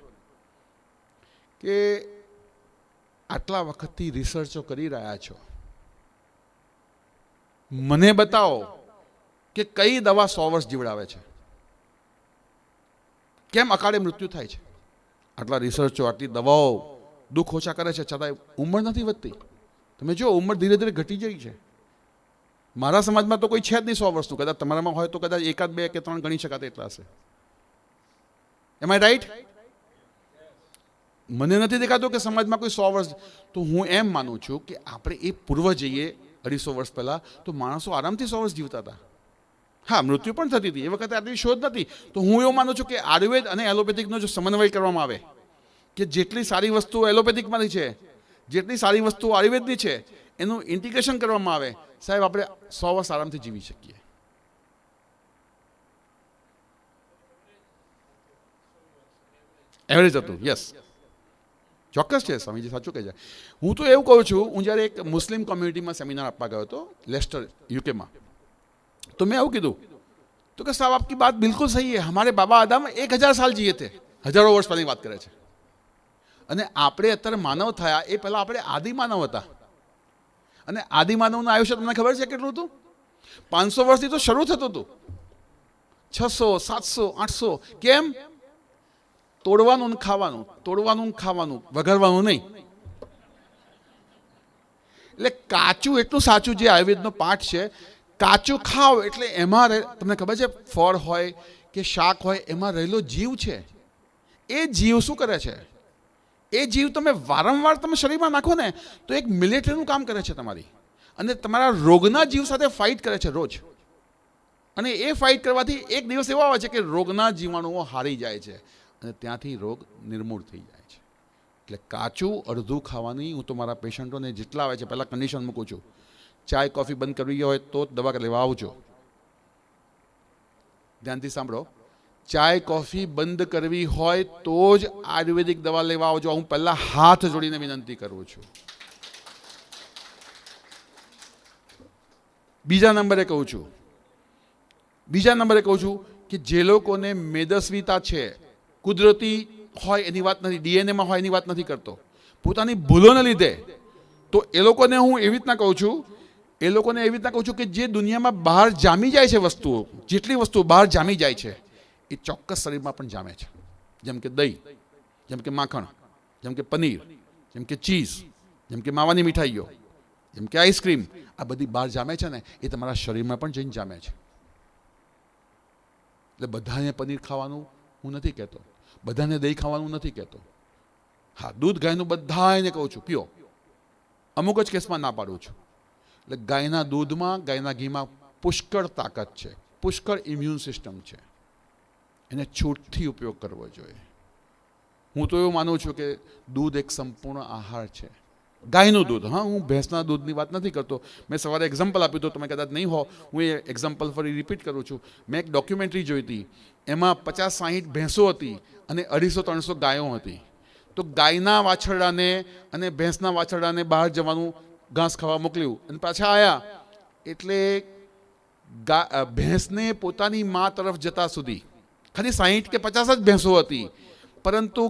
કે આટલા વખતથી રિસર્ચો કરી રહ્યા છો મને બતાવો કે કઈ દવા સો વર્ષ જીવડાવે છે કેમ અકાળે મૃત્યુ થાય છે આટલા રિસર્ચો આટલી દવાઓ દુઃખ ઓછા કરે છે છતાંય ઉંમર નથી વધતી તમે જો ઉંમર ધીરે ધીરે ઘટી જઈ છે મારા સમાજમાં તો કોઈ છે જ નહીં સો વર્ષનું કદાચ તમારામાં હોય તો કદાચ એકાદ બે કે ત્રણ ગણી શકાતા એટલા હશે એમ આઈ રાઈટ મને નથી દેખાતું કે સમાજમાં કોઈ સો વર્ષ તો હું એમ માનું છું કે આપણે એ પૂર્વ જઈએ અઢીસો વર્ષ પહેલાં તો માણસો આરામથી સો વર્ષ જીવતા હતા હા મૃત્યુ પણ થતી હતી એ વખતે આટલી શોધ નથી તો હું એવું માનું છું કે આયુર્વેદ અને એલોપેથિકનો જો સમન્વય કરવામાં આવે કે જેટલી સારી વસ્તુઓ એલોપેથિકમાંની છે જેટલી સારી વસ્તુઓ આયુર્વેદની છે એનું ઇન્ટિગ્રેશન કરવામાં આવે સાહેબ આપણે સો વર્ષ આરામથી જીવી શકીએ એવરેજ હતું યસ ચોક્કસ છે સ્વામીજી સાચું કહે છે હું તો એવું કહું છું હું જ્યારે એક મુસ્લિમ કોમ્યુનિટીમાં સેમિનાર આપવા ગયો હતો લેસ્ટર યુકેમાં તો મેં આવું કીધું તો કે સાહેબ આપકી વાત બિલકુલ સહી હે હમારે બાબા આદમ એક હજાર સાલ જીએ તે હજારો વર્ષ પહેલાંની વાત કરે છે અને આપણે અત્યારે માનવ થયા એ પહેલાં આપણે આદિ માનવ હતા અને આદિમાનવનું આયુષ્ય તમને ખબર છે કેટલું હતું પાંચસો વર્ષથી તો શરૂ થતું હતું છસો સાતસો આઠસો કેમ તોડવાનું ને ખાવાનું તોડવાનું ખાવાનું વઘારવાનું નહીં એટલે કાચું એટલું સાચું જે આયુર્વેદનો પાઠ છે કાચું ખાઓ એટલે એમાં તમને ખબર છે ફળ હોય કે શાક હોય એમાં રહેલો જીવ છે એ જીવ શું કરે છે એ જીવ તમે વારંવાર તમે શરીરમાં નાખો ને તો એક મિલિટરીનું કામ કરે છે તમારી અને તમારા રોગના જીવ સાથે ફાઇટ કરે છે રોજ અને એ ફાઇટ કરવાથી એક દિવસ એવો આવે છે કે રોગના જીવાણુઓ હારી જાય છે અને ત્યાંથી રોગ નિર્મૂળ થઈ જાય છે એટલે કાચું અડધું ખાવાની હું તો મારા પેશન્ટોને જેટલા આવે છે પહેલાં કન્ડિશન મૂકું છું ચાય કોફી બંધ કરવી હોય તો દવા લેવા આવજો ધ્યાનથી સાંભળો ચાય કોફી બંધ કરવી હોય તો જ આયુર્વેદિક દવા લેવા આવજો હું પહેલાં હાથ જોડીને વિનંતી કરું છું બીજા નંબરે કહું છું બીજા નંબરે કહું છું કે જે લોકોને મેદસ્વીતા છે કુદરતી હોય એની વાત નથી ડીએનએમાં હોય એની વાત નથી કરતો પોતાની ભૂલોને લીધે તો એ લોકોને હું એવી રીતના કહું છું એ લોકોને એવી રીતના કહું છું કે જે દુનિયામાં બહાર જામી જાય છે વસ્તુઓ જેટલી વસ્તુઓ બહાર જામી જાય છે એ ચોક્કસ શરીરમાં પણ જામે છે જેમ કે દહીં જેમ કે માખણ જેમ કે પનીર જેમ કે ચીઝ જેમ કે માવાની મીઠાઈઓ જેમ કે આઈસ્ક્રીમ આ બધી બહાર જામે છે ને એ તમારા શરીરમાં પણ જઈને જામે છે એટલે બધાને પનીર ખાવાનું હું નથી કહેતો બધાને દહીં ખાવાનું નથી કહેતો હા દૂધ ગાયનું બધાને કહું છું પીઓ અમુક જ કેસમાં ના પાડું છું એટલે ગાયના દૂધમાં ગાયના ઘીમાં પુષ્કળ તાકાત છે પુષ્કળ ઇમ્યુન સિસ્ટમ છે એને છૂટથી ઉપયોગ કરવો જોઈએ હું તો એવું માનું છું કે દૂધ એક સંપૂર્ણ આહાર છે ગાયનું દૂધ હા હું ભેંસના દૂધની વાત નથી કરતો મેં સવારે એક્ઝામ્પલ આપ્યું તો તમે કદાચ નહીં હો હું એ એક્ઝામ્પલ ફરી રિપીટ કરું છું મેં એક ડોક્યુમેન્ટરી જોઈ હતી એમાં પચાસ સાહીઠ ભેંસો હતી અને અઢીસો ત્રણસો ગાયો હતી તો ગાયના વાછરડાને અને ભેંસના વાછરડાને બહાર જવાનું ઘાસ ખાવા મોકલ્યું અને પાછા આવ્યા એટલે ભેંસને પોતાની મા તરફ જતા સુધી ખાલી સાહીઠ કે પચાસ જ ભેંસો હતી પરંતુ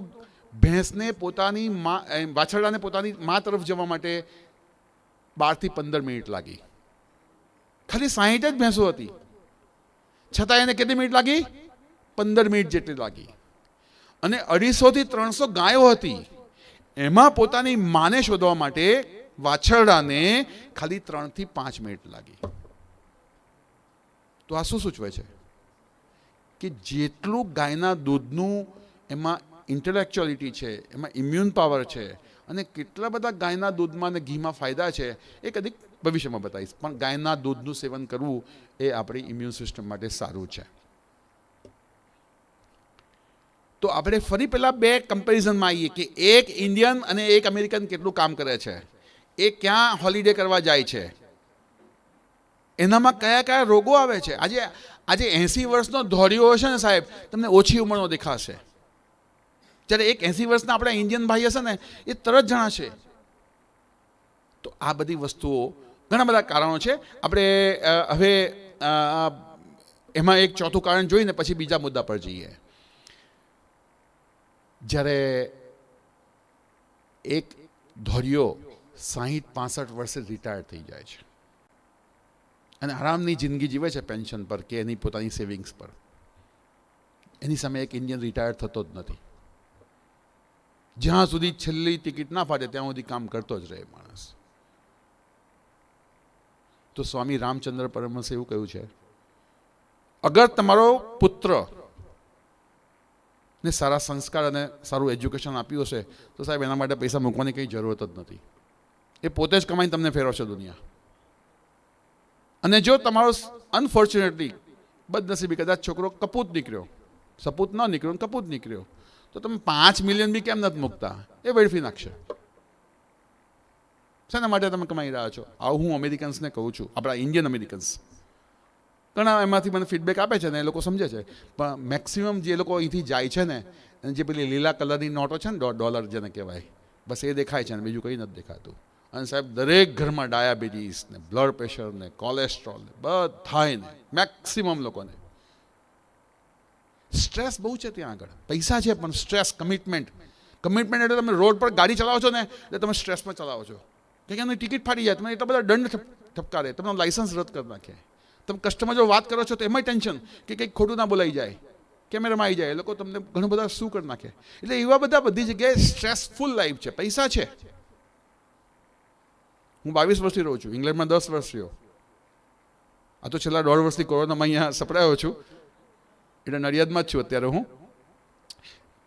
ભેંસને પોતાની મા વાછરડાને પોતાની મા તરફ જવા માટે બારથી પંદર મિનિટ લાગી ખાલી સાહીઠ જ ભેંસો હતી છતાં એને કેટલી મિનિટ લાગી પંદર મિનિટ જેટલી લાગી અને અઢીસોથી ત્રણસો ગાયો હતી એમાં પોતાની માને શોધવા માટે વાછરડાને ખાલી ત્રણથી પાંચ મિનિટ લાગી તો આ શું સૂચવે છે કે જેટલું ગાયના દૂધનું એમાં ઇન્ટલેક્ચ્યુઅલિટી છે એમાં ઇમ્યુન પાવર છે અને કેટલા બધા ગાયના દૂધમાં અને ઘીમાં ફાયદા છે એ કદીક ભવિષ્યમાં બતાવીશ પણ ગાયના દૂધનું સેવન કરવું એ આપણી ઇમ્યુન સિસ્ટમ માટે સારું છે તો આપણે ફરી પહેલાં બે કમ્પેરિઝનમાં આવીએ કે એક ઇન્ડિયન અને એક અમેરિકન કેટલું કામ કરે છે એ ક્યાં હોલિડે કરવા જાય છે એનામાં કયા કયા રોગો આવે છે આજે આજે એંસી વર્ષનો ધોર્યો હશે ને સાહેબ તમને ઓછી ઉંમરનો દેખાશે જ્યારે એક એંસી વર્ષના આપણા ઇન્ડિયન ભાઈ હશે ને એ તરત જણાશે તો આ બધી વસ્તુઓ ઘણા બધા કારણો છે આપણે હવે એમાં એક ચોથું કારણ જોઈને પછી બીજા મુદ્દા પર જઈએ જ્યારે એક ધોર્યો સાહીઠ પાસઠ વર્ષે રિટાયર થઈ જાય છે અને આરામની જિંદગી જીવે છે પેન્શન પર કે એની પોતાની સેવિંગ્સ પર એની સામે એક ઇન્ડિયન રિટાયર થતો જ નથી જ્યાં સુધી છેલ્લી ટિકિટ ના ફાટે ત્યાં સુધી કામ કરતો જ રહે માણસ તો સ્વામી રામચંદ્ર પરમહંસે એવું કહ્યું છે અગર તમારો પુત્ર ને સારા સંસ્કાર અને સારું એજ્યુકેશન આપ્યું હશે તો સાહેબ એના માટે પૈસા મૂકવાની કંઈ જરૂરત જ નથી એ પોતે જ કમાઈને તમને ફેરવશે દુનિયા અને જો તમારો અનફોર્ચ્યુનેટલી બદનસીબી કદાચ છોકરો કપૂત નીકળ્યો સપૂત ન નીકળ્યો કપૂત નીકળ્યો તો તમે પાંચ મિલિયન બી કેમ નથી મૂકતા એ વેડફી નાખશે શેના માટે તમે કમાઈ રહ્યા છો આવું હું અમેરિકન્સને કહું છું આપણા ઇન્ડિયન અમેરિકન્સ ઘણા એમાંથી મને ફીડબેક આપે છે ને એ લોકો સમજે છે પણ મેક્સિમમ જે લોકો અહીંથી જાય છે ને અને જે પેલી લીલા કલરની નોટો છે ને ડોલર જેને કહેવાય બસ એ દેખાય છે ને બીજું કંઈ નથી દેખાતું અને સાહેબ દરેક ઘરમાં ડાયાબિટીસ ને બ્લડ પ્રેશર ને પ્રેશરને કોલેસ્ટ્રોલને બધાને મેક્સિમમ લોકોને સ્ટ્રેસ બહુ છે ત્યાં આગળ પૈસા છે પણ સ્ટ્રેસ કમિટમેન્ટ કમિટમેન્ટ એટલે તમે રોડ પર ગાડી ચલાવો છો ને એટલે તમે સ્ટ્રેસમાં ચલાવો છો કે એની ટિકિટ ફાટી જાય તમે એટલા બધા દંડ ઠપકારે તમે લાઇસન્સ રદ કરી નાખે તમે કસ્ટમર જો વાત કરો છો તો એમાંય ટેન્શન કે કંઈક ખોટું ના બોલાઈ જાય કેમેરામાં આવી જાય એ લોકો તમને ઘણું બધા શું કરી નાખે એટલે એવા બધા બધી જગ્યાએ સ્ટ્રેસફુલ લાઈફ છે પૈસા છે હું બાવીસ વર્ષથી રહું છું ઇંગ્લેન્ડમાં દસ વર્ષ રહ્યો આ તો છેલ્લા દોઢ વર્ષથી કોરોનામાં અહીંયા સપડાયો છું એટલે નડિયાદમાં જ છું અત્યારે હું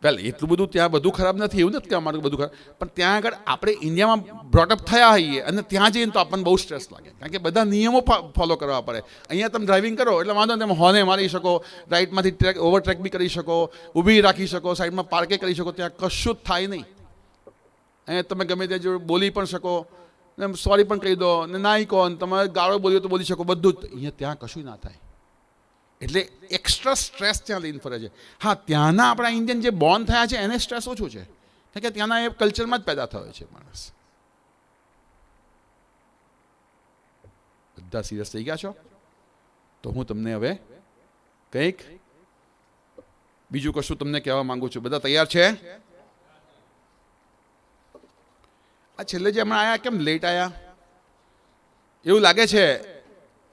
વેલ એટલું બધું ત્યાં બધું ખરાબ નથી એવું નથી કે અમારું બધું ખરાબ પણ ત્યાં આગળ આપણે ઇન્ડિયામાં બ્રોટઅપ થયા હોઈએ અને ત્યાં જઈને તો આપણને બહુ સ્ટ્રેસ લાગે કારણ કે બધા નિયમો ફોલો કરવા પડે અહીંયા તમે ડ્રાઇવિંગ કરો એટલે વાંધો તમે હોને મારી શકો રાઇટમાંથી ટ્રેક ઓવરટ્રેક બી કરી શકો ઊભી રાખી શકો સાઈડમાં પાર્કે કરી શકો ત્યાં કશું જ થાય નહીં અહીંયા તમે ગમે ત્યાં જો બોલી પણ શકો ને સોરી પણ કહી દો ને નાઈ કહો ને તમારે ગાળો બોલ્યો તો બોલી શકો બધું જ અહીંયા ત્યાં કશું ના થાય એટલે એક્સ્ટ્રા સ્ટ્રેસ ત્યાં લઈને ફરે છે હા ત્યાંના આપણા ઇન્ડિયન જે બોર્ન થયા છે એને સ્ટ્રેસ ઓછું છે કારણ કે ત્યાંના એ કલ્ચરમાં જ પેદા થયો છે માણસ બધા સિરિયસ થઈ ગયા છો તો હું તમને હવે કંઈક બીજું કશું તમને કહેવા માંગુ છું બધા તૈયાર છે આ છેલ્લે જે હમણાં આવ્યા કેમ લેટ આવ્યા એવું લાગે છે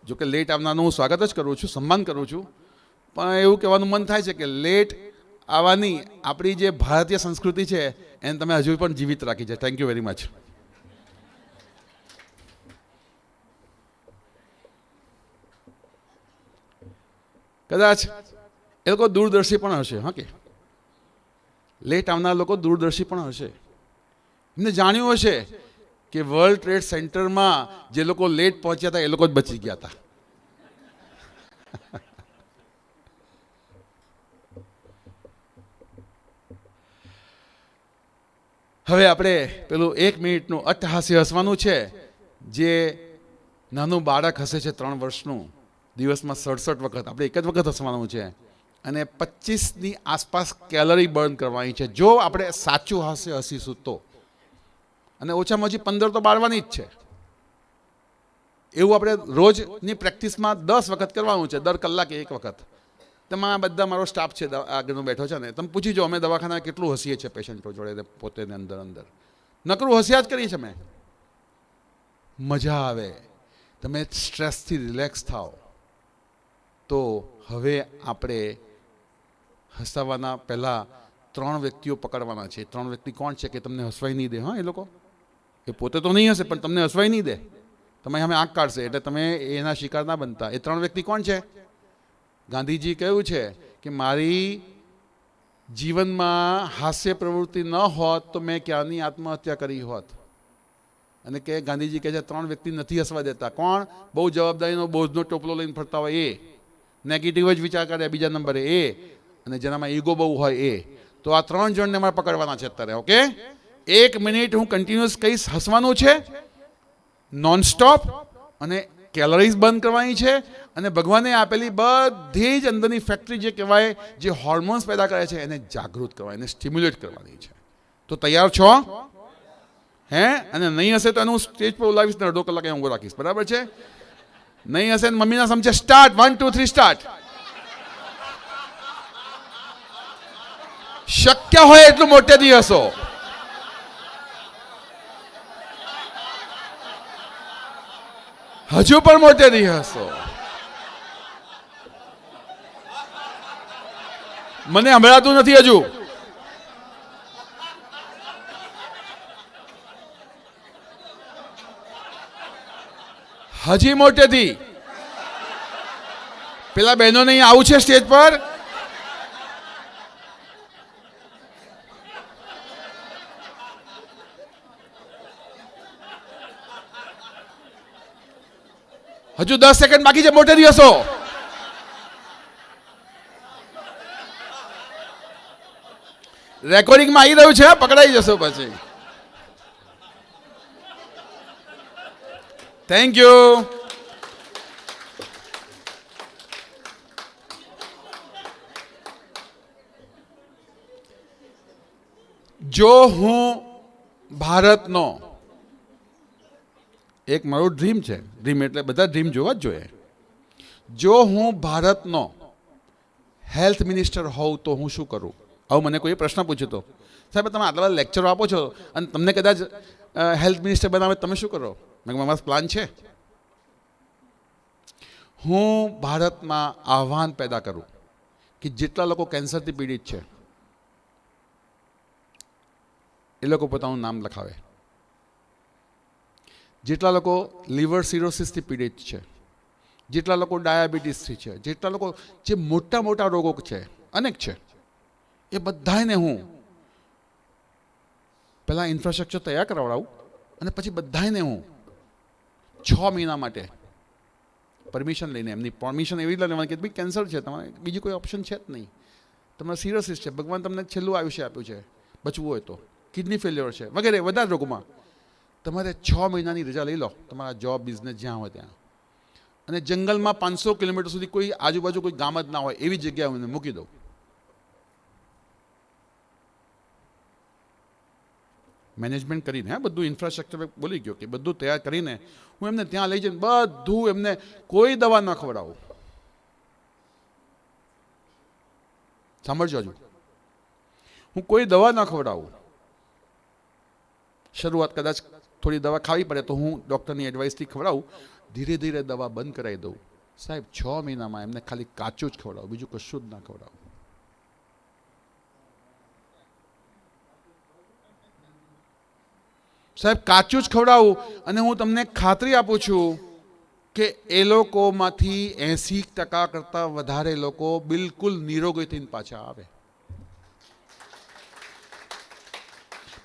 જો કે લેટ આવનારનું હું સ્વાગત જ કરું છું સન્માન કરું છું પણ એવું કહેવાનું મન થાય છે કે લેટ આવવાની આપણી જે ભારતીય સંસ્કૃતિ છે એને તમે હજુ પણ જીવિત રાખી છે થેન્ક યુ વેરી મચ કદાચ એ લોકો દૂરદર્શી પણ હશે હા કે લેટ આવનાર લોકો દૂરદર્શી પણ હશે એમને જાણ્યું હશે કે વર્લ્ડ ટ્રેડ સેન્ટરમાં જે લોકો લેટ પહોંચ્યા હતા એ લોકો જ બચી ગયા હતા હવે આપણે પેલું એક મિનિટનું અટ્ટહાસ્ય હસવાનું છે જે નાનું બાળક હસે છે ત્રણ વર્ષનું દિવસમાં સડસઠ વખત આપણે એક જ વખત હસવાનું છે અને પચીસની આસપાસ કેલરી બર્ન કરવાની છે જો આપણે સાચું હાસ્ય હસીશું તો અને ઓછામાં ઓછી પંદર તો બાળવાની જ છે એવું આપણે રોજની પ્રેક્ટિસમાં દસ વખત કરવાનું છે દર કલાકે એક વખત આ બધા મારો સ્ટાફ છે આગળનો બેઠો છે ને તમે પૂછી જો અમે દવાખાના કેટલું હસીએ છીએ પેશન્ટો જોડે પોતે અંદર અંદર નકરું હસ્યા જ કરીએ છીએ અમે મજા આવે તમે સ્ટ્રેસથી રિલેક્સ થાઓ તો હવે આપણે હસાવાના પહેલાં ત્રણ વ્યક્તિઓ પકડવાના છે ત્રણ વ્યક્તિ કોણ છે કે તમને હસવાઈ નહીં દે હા એ લોકો એ પોતે તો નહીં હશે પણ તમને હસવાય નહીં દે તમે અમે આંખ કાઢશે એટલે તમે એના શિકાર ના બનતા એ ત્રણ વ્યક્તિ કોણ છે ગાંધીજી કહ્યું છે કે મારી જીવનમાં હાસ્ય પ્રવૃત્તિ ન હોત તો મેં ક્યાંની આત્મહત્યા કરી હોત અને કે ગાંધીજી કહે છે ત્રણ વ્યક્તિ નથી હસવા દેતા કોણ બહુ જવાબદારીનો બોજનો ટોપલો લઈને ફરતા હોય એ નેગેટિવ જ વિચાર કરે બીજા નંબરે એ અને જેનામાં ઈગો બહુ હોય એ તો આ ત્રણ જણને મારે પકડવાના છે અત્યારે ઓકે એક મિનિટ હું કન્ટિન્યુઅસ કહીશ હસવાનું છે નોનસ્ટોપ અને કેલરીઝ બંધ કરવાની છે અને ભગવાને આપેલી બધી જ અંદરની ફેક્ટરી જે કહેવાય જે હોર્મોન્સ પેદા કરે છે એને જાગૃત કરવા એને સ્ટિમ્યુલેટ કરવાની છે તો તૈયાર છો હે અને નહીં હશે તો એનું સ્ટેજ પર બોલાવીશ ને અડધો કલાક ઊંઘો રાખીશ બરાબર છે નહીં હશે ને મમ્મીના સમજે start one two three start શક્ય હોય એટલું મોટેથી હશો હજુ પણ મોટેથી હસો મને સંભળાતું નથી હજુ હજી મોટેથી પેલા બહેનોને આવું છે સ્ટેજ પર હજુ દસ સેકન્ડ બાકી છે મોટે દિવસો રેકોર્ડિંગમાં આવી રહ્યું છે પકડાઈ જશો પછી થેન્ક યુ જો હું ભારતનો એક મારો ડ્રીમ છે ડ્રીમ એટલે બધા ડ્રીમ જોવા જ જોઈએ જો હું ભારતનો હેલ્થ મિનિસ્ટર હોઉં તો હું શું કરું આવું મને કોઈ પ્રશ્ન પૂછ્યો તો સાહેબ તમે આટલા બધા લેક્ચરો આપો છો અને તમને કદાચ હેલ્થ મિનિસ્ટર બનાવે તમે શું કરો મેં મારા પ્લાન છે હું ભારતમાં આહવાન પેદા કરું કે જેટલા લોકો કેન્સરથી પીડિત છે એ લોકો પોતાનું નામ લખાવે જેટલા લોકો લીવર સિરોસિસથી પીડિત છે જેટલા લોકો ડાયાબિટીસથી છે જેટલા લોકો જે મોટા મોટા રોગો છે અનેક છે એ બધાને હું પહેલાં ઇન્ફ્રાસ્ટ્રક્ચર તૈયાર કરાવડાવું અને પછી બધાને હું છ મહિના માટે પરમિશન લઈને એમની પરમિશન એવી રીતે લેવાની કે ભાઈ કેન્સર છે તમારે બીજી કોઈ ઓપ્શન છે જ નહીં તમારે સિરિયસિસ છે ભગવાન તમને છેલ્લું આયુષ્ય આપ્યું છે બચવું હોય તો કિડની ફેલ્યોર છે વગેરે બધા જ રોગોમાં તમારે છ મહિનાની રજા લઈ લો તમારા જોબ બિઝનેસ જ્યાં હોય ત્યાં અને જંગલમાં પાંચસો કિલોમીટર સુધી કોઈ આજુબાજુ કોઈ ગામ જ ના હોય એવી જગ્યાએ હું મૂકી દઉં મેનેજમેન્ટ કરીને હા બધું ઇન્ફ્રાસ્ટ્રક્ચર બોલી ગયો કે બધું તૈયાર કરીને હું એમને ત્યાં લઈ જઈને બધું એમને કોઈ દવા ન ખવડાવું સાંભળજો હજુ હું કોઈ દવા ન ખવડાવું શરૂઆત કદાચ થોડી દવા ખાવી પડે તો હું ડૉક્ટરની એડવાઇસથી ખવડાવું ધીરે ધીરે દવા બંધ કરાવી દઉં સાહેબ છ મહિનામાં એમને ખાલી કાચું જ ખવડાવું બીજું કશું જ ના ખવડાવું સાહેબ કાચું જ ખવડાવું અને હું તમને ખાતરી આપું છું કે એ લોકોમાંથી એંસી ટકા કરતાં વધારે લોકો બિલકુલ નિરોગી થઈને પાછા આવે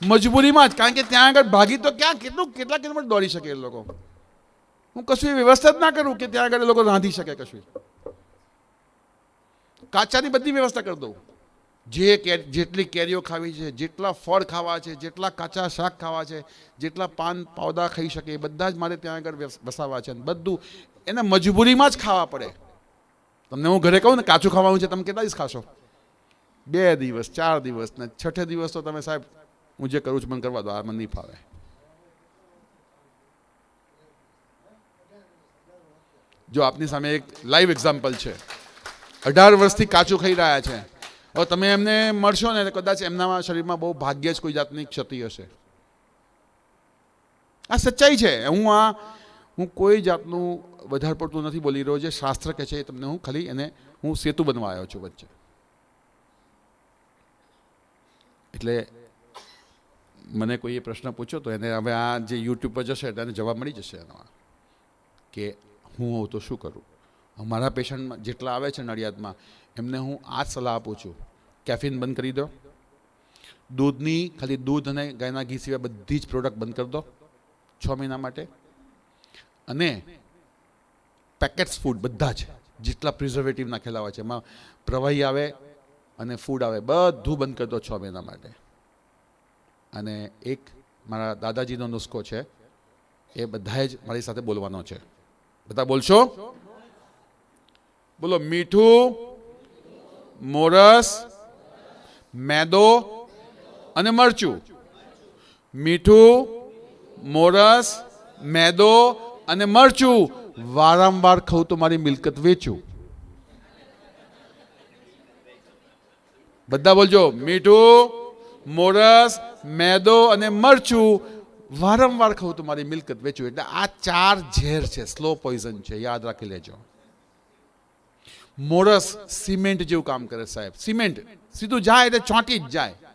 મજબૂરીમાં જ કારણ કે ત્યાં આગળ ભાગી તો ક્યાં કેટલું કેટલા કિલોમીટર દોડી શકે એ લોકો હું કશું વ્યવસ્થા જ ના કરું કે ત્યાં આગળ એ લોકો રાંધી શકે કશું કાચાની બધી વ્યવસ્થા કરી દઉં જે જેટલી કેરીઓ ખાવી છે જેટલા ફળ ખાવા છે જેટલા કાચા શાક ખાવા છે જેટલા પાન પૌદા ખાઈ શકે એ બધા જ મારે ત્યાં આગળ વસાવા છે બધું એને મજબૂરીમાં જ ખાવા પડે તમને હું ઘરે કહું ને કાચું ખાવાનું છે તમે કેટલા દિવસ ખાશો બે દિવસ ચાર દિવસ ને છઠ્ઠે દિવસ તો તમે સાહેબ હું જે કરું છું મને કરવા દો આ મને નહીં ફાવે જો આપની સામે એક લાઈવ એક્ઝામ્પલ છે અઢાર વર્ષથી કાચું ખાઈ રહ્યા છે હવે તમે એમને મળશો ને કદાચ એમના શરીરમાં બહુ ભાગ્યે જ કોઈ જાતની ક્ષતિ હશે આ સચ્ચાઈ છે હું આ હું કોઈ જાતનું વધારે પડતું નથી બોલી રહ્યો જે શાસ્ત્ર કહે છે એ તમને હું ખાલી એને હું સેતુ બનવા આવ્યો છું વચ્ચે એટલે મને કોઈ એ પ્રશ્ન પૂછ્યો તો એને હવે આ જે યુટ્યુબ પર જશે એટલે એને જવાબ મળી જશે એનો કે હું હોઉં તો શું કરું અમારા પેશન્ટમાં જેટલા આવે છે નડિયાદમાં એમને હું આ સલાહ આપું છું કેફિન બંધ કરી દો દૂધની ખાલી દૂધ અને ગાયના ઘી સિવાય બધી જ પ્રોડક્ટ બંધ કરી દો છ મહિના માટે અને પેકેટ્સ ફૂડ બધા જ જેટલા પ્રિઝર્વેટિવ નાખેલા હોય છે એમાં પ્રવાહી આવે અને ફૂડ આવે બધું બંધ કરી દો છ મહિના માટે અને એક મારા દાદાજીનો નુસ્ખો છે એ બધાએ જ મારી સાથે બોલવાનો છે બધા બોલશો બોલો મીઠું મોરસ મેદો અને મરચું મીઠું મોરસ મેદો અને મરચું વારંવાર ખાઉં તો મારી મિલકત વેચું બધા બોલજો મીઠું મોરસ મેદો અને મરચું વારંવાર કહું તો મારી મિલકત વેચું એટલે આ ચાર ઝેર છે સ્લો પોઈઝન છે યાદ રાખી લેજો મોરસ સિમેન્ટ જેવું કામ કરે સાહેબ સિમેન્ટ સીધું જાય એટલે ચોંટી જ જાય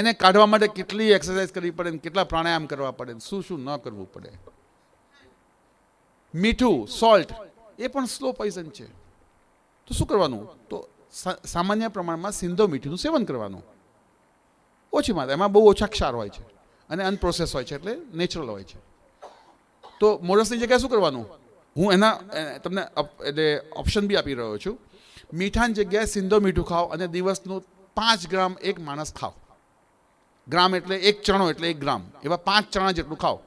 એને કાઢવા માટે કેટલી એક્સરસાઇઝ કરવી પડે ને કેટલા પ્રાણાયામ કરવા પડે શું શું ન કરવું પડે મીઠું સોલ્ટ એ પણ સ્લો પોઈઝન છે તો શું કરવાનું તો સામાન્ય પ્રમાણમાં સિંધો મીઠીનું સેવન કરવાનું ઓછી માત્રા એમાં બહુ ઓછા ક્ષાર હોય છે અને અનપ્રોસેસ હોય છે એટલે નેચરલ હોય છે તો મોરસની જગ્યાએ શું કરવાનું હું એના તમને એટલે ઓપ્શન બી આપી રહ્યો છું મીઠાની જગ્યાએ સિંધો મીઠું ખાઓ અને દિવસનું પાંચ ગ્રામ એક માણસ ખાઓ ગ્રામ એટલે એક ચણો એટલે એક ગ્રામ એવા પાંચ ચણા જેટલું ખાઓ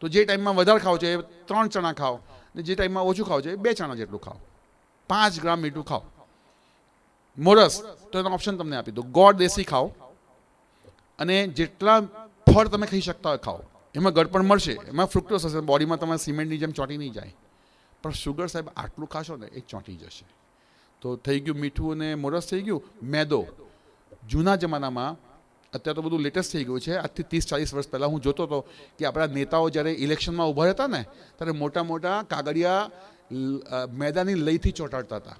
તો જે ટાઈમમાં વધારે ખાવ છે એ ત્રણ ચણા ખાઓ ને જે ટાઈમમાં ઓછું ખાવ છે એ બે ચણા જેટલું ખાઓ પાંચ ગ્રામ મીઠું ખાઓ મોરસ તો એનો ઓપ્શન તમને આપી દો ગોળ દેશી ખાઓ અને જેટલા ફળ તમે ખાઈ શકતા હોય ખાઓ એમાં ગળપણ મળશે એમાં ફ્રુક્ટોસ હશે બોડીમાં તમારા સિમેન્ટની જેમ ચોંટી નહીં જાય પણ સુગર સાહેબ આટલું ખાશો ને એ ચોંટી જશે તો થઈ ગયું મીઠું અને મોરસ થઈ ગયું મેદો જૂના જમાનામાં અત્યારે તો બધું લેટેસ્ટ થઈ ગયું છે આજથી ત્રીસ ચાલીસ વર્ષ પહેલાં હું જોતો હતો કે આપણા નેતાઓ જ્યારે ઇલેક્શનમાં ઊભા રહેતા ને ત્યારે મોટા મોટા કાગળિયા મેદાની લઈથી ચોંટાડતા હતા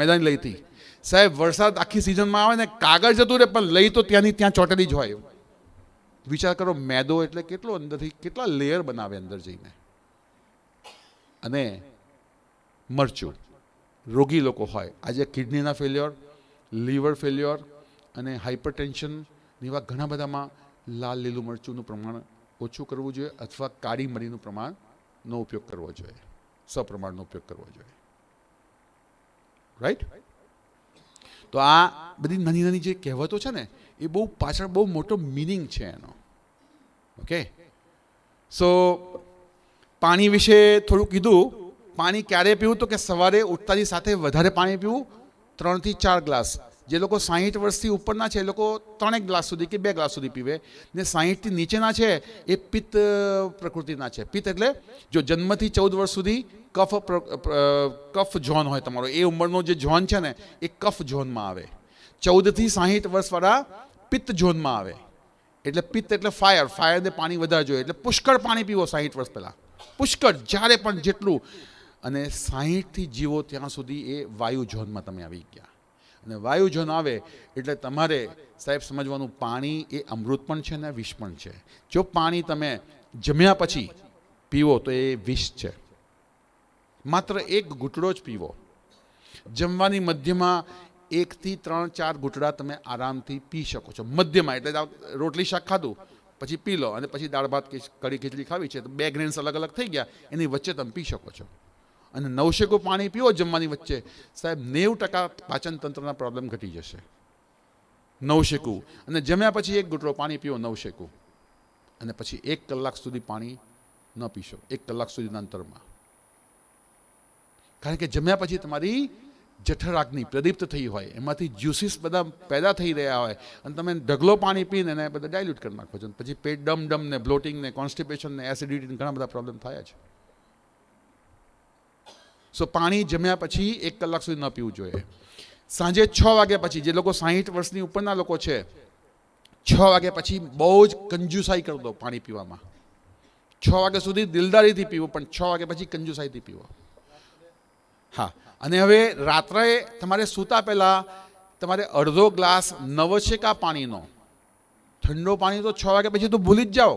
મેદાની લઈથી સાહેબ વરસાદ આખી સિઝનમાં આવે ને કાગળ જતું રહે પણ લઈ તો ત્યાંની ત્યાં ચોટેલી જ હોય વિચાર કરો મેદો એટલે કેટલો અંદરથી કેટલા લેયર બનાવે અંદર જઈને અને મરચું રોગી લોકો હોય આજે કિડનીના ફેલ્યોર લીવર ફેલ્યોર અને હાઇપરટેન્શન એવા ઘણા બધામાં લાલ લીલું મરચુંનું પ્રમાણ ઓછું કરવું જોઈએ અથવા કાળી મરીનું પ્રમાણનો ઉપયોગ કરવો જોઈએ સપ્રમાણનો ઉપયોગ કરવો જોઈએ રાઈટ તો આ બધી નાની નાની જે કહેવતો છે ને એ બહુ પાછળ બહુ મોટો મિનિંગ છે એનો ઓકે સો પાણી વિશે થોડું કીધું પાણી ક્યારે પીવું તો કે સવારે ઉઠતાની સાથે વધારે પાણી પીવું ત્રણથી ચાર ગ્લાસ જે લોકો સાહીઠ વર્ષથી ઉપરના છે એ લોકો ત્રણેક ગ્લાસ સુધી કે બે ગ્લાસ સુધી પીવે ને સાહીઠથી નીચેના છે એ પિત્ત પ્રકૃતિના છે પિત્ત એટલે જો જન્મથી ચૌદ વર્ષ સુધી કફ કફ ઝોન હોય તમારો એ ઉંમરનો જે ઝોન છે ને એ કફ ઝોનમાં આવે ચૌદથી સાહીઠ વર્ષવાળા પિત્ત ઝોનમાં આવે એટલે પિત્ત એટલે ફાયર ફાયરને પાણી વધારે જોઈએ એટલે પુષ્કળ પાણી પીવો સાહીઠ વર્ષ પહેલાં પુષ્કળ જ્યારે પણ જેટલું અને સાહીઠથી જીવો ત્યાં સુધી એ વાયુ ઝોનમાં તમે આવી ગયા અને વાયુ વાયુજન આવે એટલે તમારે સાહેબ સમજવાનું પાણી એ અમૃત પણ છે ને વિષ પણ છે જો પાણી તમે જમ્યા પછી પીવો તો એ વિષ છે માત્ર એક ઘૂંટડો જ પીવો જમવાની મધ્યમાં એકથી ત્રણ ચાર ઘૂંટડા તમે આરામથી પી શકો છો મધ્યમાં એટલે રોટલી શાક ખાધું પછી પી લો અને પછી દાળ ભાત કે કઢી ખીચડી ખાવી છે તો બે ગ્રેન્સ અલગ અલગ થઈ ગયા એની વચ્ચે તમે પી શકો છો અને નવશેકો પાણી પીવો જમવાની વચ્ચે સાહેબ નેવું ટકા પાચનતંત્રના પ્રોબ્લેમ ઘટી જશે નવશેકું અને જમ્યા પછી એક ઘૂંટડો પાણી પીવો નવશેકું અને પછી એક કલાક સુધી પાણી ન પીશો એક કલાક સુધીના અંતરમાં કારણ કે જમ્યા પછી તમારી જઠરાગ્નિ પ્રદીપ્ત થઈ હોય એમાંથી જ્યુસીસ બધા પેદા થઈ રહ્યા હોય અને તમે ઢગલો પાણી પીને એને બધા ડાયલ્યુટ કરી નાખો છો પછી પેટ ડમ ડમ ને બ્લોટિંગ ને કોન્સ્ટિપેશન ને એસિડિટી ઘણા બધા પ્રોબ્લેમ થયા છે સો પાણી જમ્યા પછી એક કલાક સુધી ન પીવું જોઈએ સાંજે છ વાગ્યા પછી જે લોકો સાહીઠ વર્ષની ઉપરના લોકો છે છ વાગ્યા પછી બહુ જ કંજુસાઈ કરી દો પાણી પીવામાં છ વાગ્યા સુધી દિલદારીથી પીવો પણ છ વાગ્યા પછી કંજુસાઈથી પીવો હા અને હવે રાત્રે તમારે સૂતા પહેલાં તમારે અડધો ગ્લાસ નવશેકા પાણીનો ઠંડો પાણી તો છ વાગ્યા પછી તો ભૂલી જ જાઓ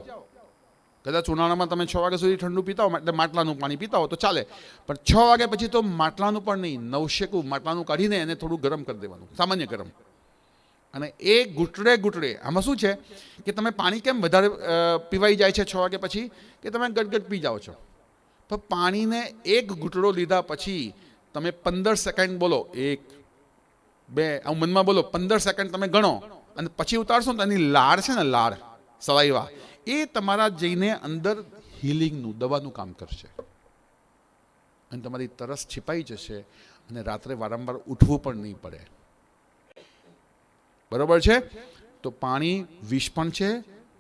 કદાચ ઉનાળામાં તમે છ વાગ્યા સુધી ઠંડુ પીતા હો એટલે માટલાનું પાણી પીતા હો તો ચાલે પણ છ વાગ્યા પછી તો માટલાનું પણ નહીં નવશેકું માટલાનું કાઢીને એને થોડું ગરમ કરી દેવાનું સામાન્ય ગરમ અને એ ઘૂંટડે ઘૂંટડે આમાં શું છે કે તમે પાણી કેમ વધારે પીવાઈ જાય છે છ વાગ્યા પછી કે તમે ગટગટ પી જાઓ છો તો પાણીને એક ઘૂંટડો લીધા પછી તમે પંદર સેકન્ડ બોલો એક બે આવું મનમાં બોલો પંદર સેકન્ડ તમે ગણો અને પછી ઉતારશો તો એની લાળ છે ને લાળ સવાઈવા એ તમારા જઈને અંદર હિલિંગનું દવાનું કામ કરશે અને તમારી તરસ છિપાઈ જશે અને રાત્રે વારંવાર ઉઠવું પણ નહીં પડે બરોબર છે તો પાણી વિષ પણ છે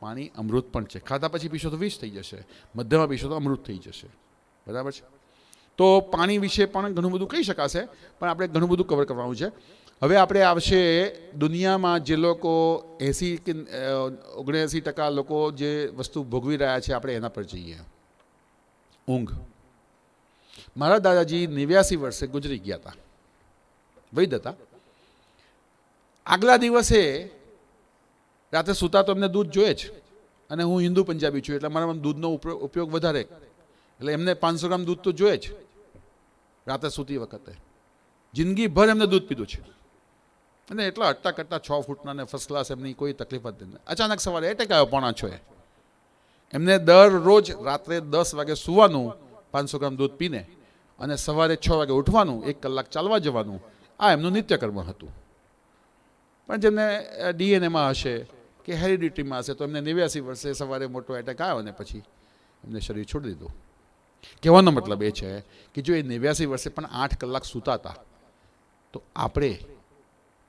પાણી અમૃત પણ છે ખાધા પછી પીશો તો વિષ થઈ જશે મધ્યમાં પીશો તો અમૃત થઈ જશે બરાબર છે તો પાણી વિશે પણ ઘણું બધું કહી શકાશે પણ આપણે ઘણું બધું કવર કરવાનું છે હવે આપણે આવશે દુનિયામાં જે લોકો એંસી કે ઓગણએંસી ટકા લોકો જે વસ્તુ ભોગવી રહ્યા છે આપણે એના પર જઈએ ઊંઘ મારા દાદાજી નેવ્યાસી વર્ષે ગુજરી ગયા હતા વૈદ હતા આગલા દિવસે રાતે સૂતા તો એમને દૂધ જોઈએ જ અને હું હિન્દુ પંજાબી છું એટલે મારામાં દૂધનો ઉપયોગ વધારે એટલે એમને પાંચસો ગ્રામ દૂધ તો જોઈએ જ રાતે સૂતી વખતે જિંદગીભર એમને દૂધ પીધું છે અને એટલા અટતા કરતા છ ફૂટના ને ફર્સ્ટ ક્લાસ એમની કોઈ તકલીફ જ નથી અચાનક સવારે એટેક આવ્યો પોણા છ એમને દરરોજ રાત્રે દસ વાગે સૂવાનું પાંચસો ગ્રામ દૂધ પીને અને સવારે છ વાગે ઉઠવાનું એક કલાક ચાલવા જવાનું આ એમનું નિત્યકર્મ હતું પણ જેમને ડીએનએમાં હશે કે હેરિડિટીમાં હશે તો એમને નેવ્યાસી વર્ષે સવારે મોટો એટેક આવ્યો ને પછી એમને શરીર છોડી દીધું કહેવાનો મતલબ એ છે કે જો એ નેવ્યાસી વર્ષે પણ આઠ કલાક સૂતા હતા તો આપણે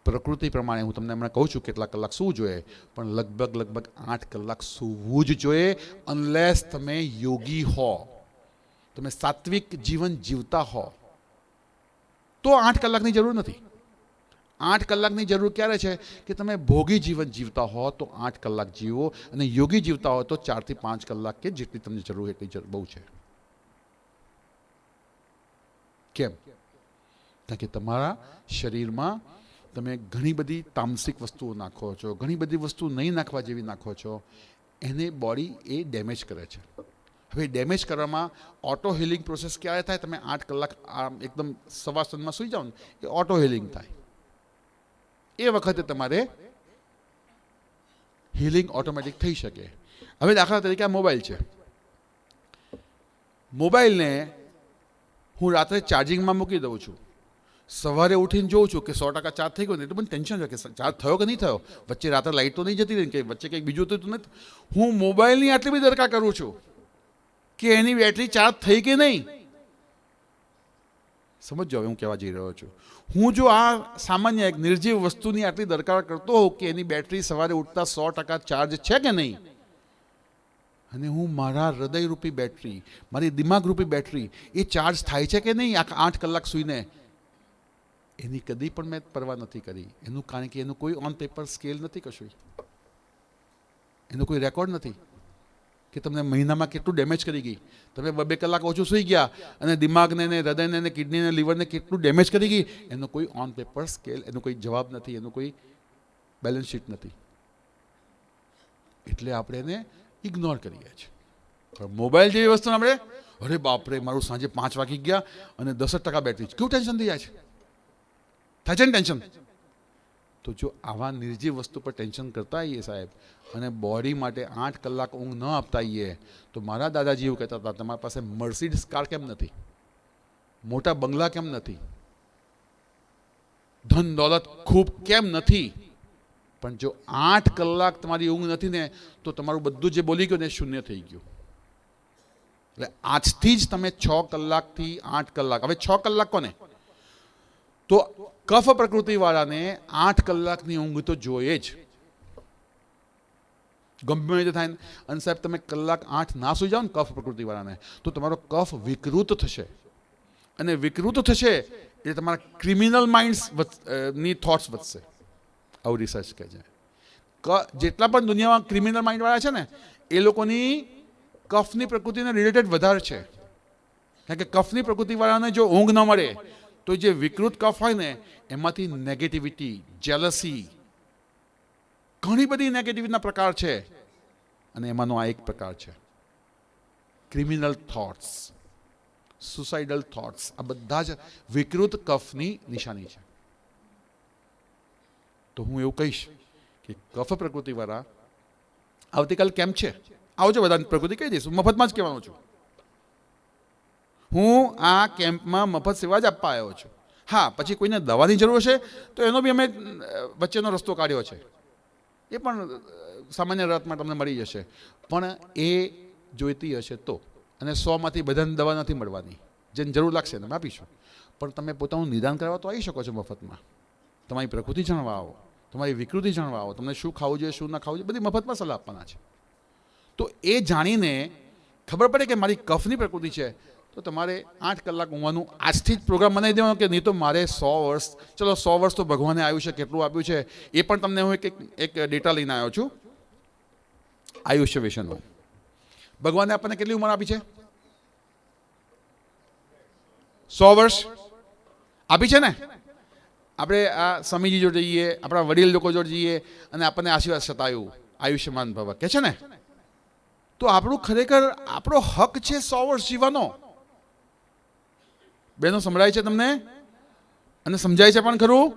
પ્રકૃતિ પ્રમાણે હું તમને હમણાં કહું છું કેટલા કલાક સૂવું જોઈએ પણ લગભગ લગભગ આઠ કલાક સૂવું જ જોઈએ અનલેસ તમે યોગી હો તમે સાત્વિક જીવન જીવતા હો તો આઠ કલાકની જરૂર નથી આઠ કલાકની જરૂર ક્યારે છે કે તમે ભોગી જીવન જીવતા હો તો આઠ કલાક જીવો અને યોગી જીવતા હો તો ચારથી પાંચ કલાક કે જેટલી તમને જરૂર એટલી બહુ છે કેમ કારણ કે તમારા શરીરમાં તમે ઘણી બધી તામસિક વસ્તુઓ નાખો છો ઘણી બધી વસ્તુ નહીં નાખવા જેવી નાખો છો એને બોડી એ ડેમેજ કરે છે હવે ડેમેજ કરવામાં ઓટો હિલિંગ પ્રોસેસ ક્યારે થાય તમે આઠ કલાક આમ એકદમ સવા સદમાં સૂઈ જાઓ ને એ ઓટો હિલિંગ થાય એ વખતે તમારે હિલિંગ ઓટોમેટિક થઈ શકે હવે દાખલા તરીકે આ મોબાઈલ છે મોબાઈલને હું રાત્રે ચાર્જિંગમાં મૂકી દઉં છું સવારે ઉઠીને જોઉં છું કે સો ટકા ચાર્જ થઈ ગયો ને એટલે મને ટેન્શન છે કે ચાર્જ થયો કે નહીં થયો વચ્ચે રાત્રે લાઇટ તો નહીં જતી રહી કે વચ્ચે કંઈક બીજું તો નથી હું મોબાઈલની આટલી બધી દરકાર કરું છું કે એની બેટરી ચાર્જ થઈ કે નહીં સમજો હવે હું કહેવા જઈ રહ્યો છું હું જો આ સામાન્ય એક નિર્જીવ વસ્તુની આટલી દરકાર કરતો હોઉં કે એની બેટરી સવારે ઉઠતા સો ટકા ચાર્જ છે કે નહીં અને હું મારા હૃદયરૂપી બેટરી મારી દિમાગરૂપી બેટરી એ ચાર્જ થાય છે કે નહીં આખા આઠ કલાક સૂઈને એની કદી પણ મેં પરવા નથી કરી એનું કારણ કે એનું કોઈ ઓન પેપર સ્કેલ નથી કશું એનું કોઈ રેકોર્ડ નથી કે તમને મહિનામાં કેટલું ડેમેજ કરી ગઈ તમે બે કલાક ઓછું સૂઈ ગયા અને દિમાગને ને હૃદયને ને કિડનીને લીવરને કેટલું ડેમેજ કરી ગઈ એનો કોઈ ઓન પેપર સ્કેલ એનો કોઈ જવાબ નથી એનું કોઈ બેલેન્સ શીટ નથી એટલે આપણે એને ઇગ્નોર કરીએ છીએ મોબાઈલ જેવી વસ્તુ આપણે અરે બાપરે મારું સાંજે પાંચ વાગી ગયા અને દસ ટકા બેટરી કેવું ટેન્શન થઈ જાય છે થાય છે ને ટેન્શન તો જો આવા નિર્જીવ વસ્તુ પર ટેન્શન કરતા આવીએ સાહેબ અને બોડી માટે આઠ કલાક ઊંઘ ન આપતા આવીએ તો મારા દાદાજી એવું કહેતા હતા તમારી પાસે મર્સિડીઝ કાર કેમ નથી મોટા બંગલા કેમ નથી ધન દોલત ખૂબ કેમ નથી પણ જો આઠ કલાક તમારી ઊંઘ નથી ને તો તમારું બધું જે બોલી ગયું ને શૂન્ય થઈ ગયું એટલે આજથી જ તમે છ કલાકથી આઠ કલાક હવે છ કલાક કોને તો કફ પ્રકૃતિવાળાને આઠ કલાકની ઊંઘ તો જોઈએ જ ગમે રીતે થાય અને સાહેબ તમે કલાક આઠ ના સુઈ જાઓ ને કફ પ્રકૃતિવાળાને તો તમારો કફ વિકૃત થશે અને વિકૃત થશે એટલે તમારા ક્રિમિનલ માઇન્ડ્સ ની થોટ્સ વધશે આવું રિસર્ચ કહે છે ક જેટલા પણ દુનિયામાં ક્રિમિનલ માઇન્ડવાળા છે ને એ લોકોની કફની પ્રકૃતિને રિલેટેડ વધારે છે કારણ કે કફની પ્રકૃતિવાળાને જો ઊંઘ ન મળે તો જે વિકૃત કફ હોય ને એમાંથી નેગેટિવિટી જેલસી ઘણી બધી નેગેટિવિટીના પ્રકાર છે અને એમાંનો આ એક પ્રકાર છે ક્રિમિનલ થોટ્સ સુસાઇડલ થોટ્સ આ બધા જ વિકૃત કફની નિશાની છે તો હું એવું કહીશ કે કફ પ્રકૃતિવાળા આવતીકાલ કેમ છે આવજો બધાની પ્રકૃતિ કહી દઈશું મફતમાં જ કહેવાનું છું હું આ કેમ્પમાં મફત સેવા જ આપવા આવ્યો છું હા પછી કોઈને દવાની જરૂર છે તો એનો બી અમે વચ્ચેનો રસ્તો કાઢ્યો છે એ પણ સામાન્ય રાતમાં તમને મળી જશે પણ એ જોઈતી હશે તો અને સોમાંથી બધાને દવા નથી મળવાની જેને જરૂર લાગશે એને આપીશું પણ તમે પોતાનું નિદાન કરવા તો આવી શકો છો મફતમાં તમારી પ્રકૃતિ જાણવા આવો તમારી વિકૃતિ જાણવા આવો તમને શું ખાવું જોઈએ શું ના ખાવું જોઈએ બધી મફતમાં સલાહ આપવાના છે તો એ જાણીને ખબર પડે કે મારી કફની પ્રકૃતિ છે તો તમારે આઠ કલાક ઊંઘવાનું આજથી જ પ્રોગ્રામ બનાવી દેવાનો કે નહીં તો મારે સો વર્ષ ચલો સો વર્ષ તો ભગવાને આયુષ્ય કેટલું આપ્યું છે એ પણ તમને હું એક એક ડેટા લઈને આવ્યો છું આયુષ્ય વિશેનો ભગવાને આપણને કેટલી ઉંમર આપી છે સો વર્ષ આપી છે ને આપણે આ સ્વામીજી જોડે જઈએ આપણા વડીલ લોકો જોડે જઈએ અને આપણને આશીર્વાદ સતાયું આયુષ્યમાન ભવ કે છે ને તો આપણું ખરેખર આપણો હક છે સો વર્ષ જીવવાનો બહેનો સંભળાય છે તમને અને સમજાય છે પણ ખરું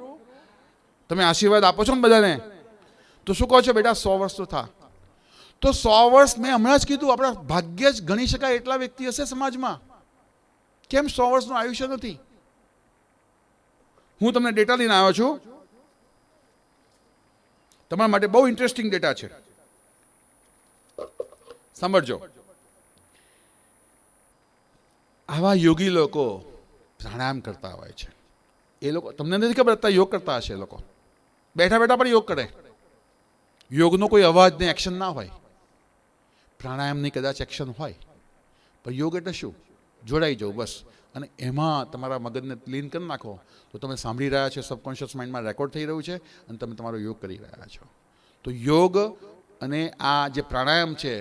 તમે આશીર્વાદ આપો છો ને બધાને તો શું કહો છો બેટા સો વર્ષ તો થા તો સો વર્ષ મેં હમણાં જ કીધું આપણા ભાગ્ય જ ગણી શકાય એટલા વ્યક્તિ હશે સમાજમાં કેમ સો વર્ષનું આયુષ્ય નથી હું તમને ડેટા લઈને આવ્યો છું તમારા માટે બહુ ઇન્ટરેસ્ટિંગ ડેટા છે સાંભળજો આવા યોગી લોકો પ્રાણાયામ કરતા હોય છે એ લોકો તમને નથી ખબર અત્યારે યોગ કરતા હશે એ લોકો બેઠા બેઠા પણ યોગ કરે યોગનો કોઈ અવાજ ને એક્શન ના હોય પ્રાણાયામની કદાચ એક્શન હોય પણ યોગ એટલે શું જોડાઈ જાઓ બસ અને એમાં તમારા મગજને ક્લીન કરી નાખો તો તમે સાંભળી રહ્યા છો સબકોન્શિયસ માઇન્ડમાં રેકોર્ડ થઈ રહ્યું છે અને તમે તમારો યોગ કરી રહ્યા છો તો યોગ અને આ જે પ્રાણાયામ છે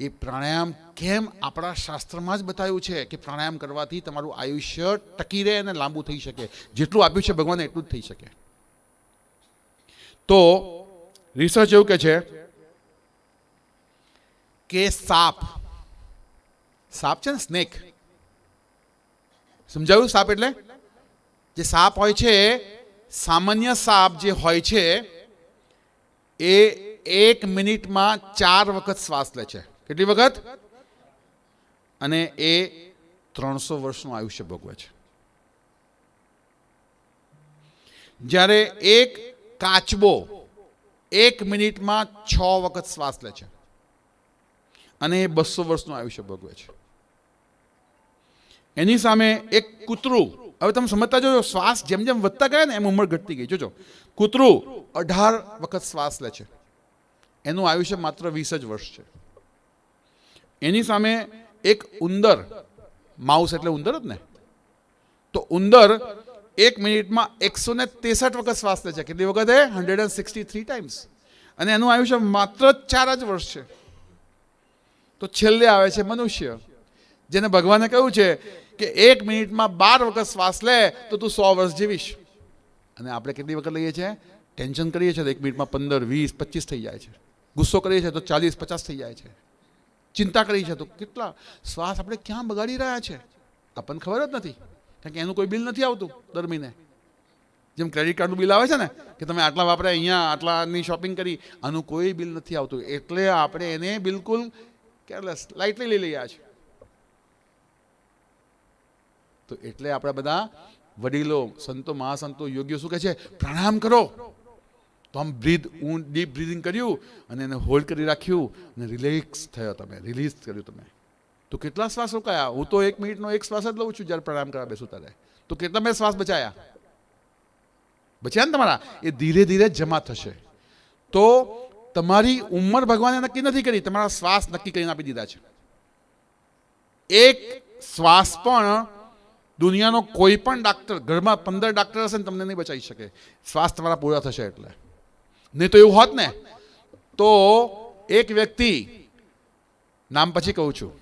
એ પ્રાણાયામ કેમ આપણા શાસ્ત્રમાં જ બતાવ્યું છે કે પ્રાણાયામ કરવાથી તમારું આયુષ્ય ટકી રહે અને લાંબુ થઈ શકે જેટલું આપ્યું છે ભગવાને એટલું જ થઈ શકે તો રિસર્ચ એવું કે છે કે સાપ સાપ છે ને સ્નેક સમજાવ્યું સાપ એટલે જે સાપ હોય છે સામાન્ય સાપ જે હોય છે એ એક મિનિટમાં ચાર વખત શ્વાસ લે છે કેટલી વખત અને એ ત્રણસો વર્ષનું આયુષ્ય ભોગવે છે જ્યારે એક કાચબો એક મિનિટમાં છ વખત શ્વાસ લે છે અને એ બસો વર્ષનું આયુષ્ય ભોગવે છે એની સામે એક કૂતરું હવે તમે સમજતા જોયો શ્વાસ જેમ જેમ વધતા ગયા ને એમ ઉંમર ઘટતી ગઈ જોજો કૂતરું અઢાર વખત શ્વાસ લે છે એનું આયુષ્ય માત્ર વીસ જ વર્ષ છે એની સામે એક ઉંદર માઉસ એટલે ઉંદર જ ને તો ઉંદર એક મિનિટમાં એકસો ને ત્રેસઠ વખત શ્વાસ લે છે કેટલી વખત વખતે hundred and sixty three times અને એનું આયુષ્ય માત્ર ચાર જ વર્ષ છે તો છેલ્લે આવે છે મનુષ્ય જેને ભગવાને કહ્યું છે કે એક મિનિટમાં બાર વખત શ્વાસ લે તો તું સો વર્ષ જીવીશ અને આપણે કેટલી વખત લઈએ છીએ ટેન્શન કરીએ છીએ તો એક મિનિટમાં પંદર વીસ પચીસ થઈ જાય છે ગુસ્સો કરીએ છીએ તો ચાલીસ પચાસ થઈ જાય છે ચિંતા કરી છે તો કેટલા શ્વાસ આપણે ક્યાં બગાડી રહ્યા છે આપણને ખબર જ નથી કારણ કે એનું કોઈ બિલ નથી આવતું દર મહિને જેમ ક્રેડિટ કાર્ડનું બિલ આવે છે ને કે તમે આટલા વાપર્યા અહીંયા આટલાની શોપિંગ કરી આનું કોઈ બિલ નથી આવતું એટલે આપણે એને બિલકુલ કેરલેસ લાઇટલી લઈ લઈએ છીએ તો એટલે આપણા બધા વડીલો સંતો મહાસંતો યોગ્ય શું કહે છે પ્રણામ કરો તો આમ બ્રીધ ઊંડ ડીપ બ્રીધિંગ કર્યું અને એને હોલ્ડ કરી રાખ્યું અને રિલેક્સ થયો તમે રિલીઝ કર્યું તમે તો કેટલા શ્વાસ રોકાયા હું તો એક મિનિટનો એક શ્વાસ જ લઉં છું જ્યારે પ્રણામ કરવા બેસું ત્યારે તો કેટલા મેં શ્વાસ બચાયા બચ્યા ને તમારા એ ધીરે ધીરે જમા થશે તો તમારી ઉંમર ભગવાને નક્કી નથી કરી તમારા શ્વાસ નક્કી કરીને આપી દીધા છે એક શ્વાસ પણ દુનિયાનો કોઈ પણ ડાક્ટર ઘરમાં પંદર ડાક્ટર હશે ને તમને નહીં બચાવી શકે શ્વાસ તમારા પૂરા થશે એટલે નહીં તો એવું હોત ને તો એક વ્યક્તિ નામ પછી કહું છું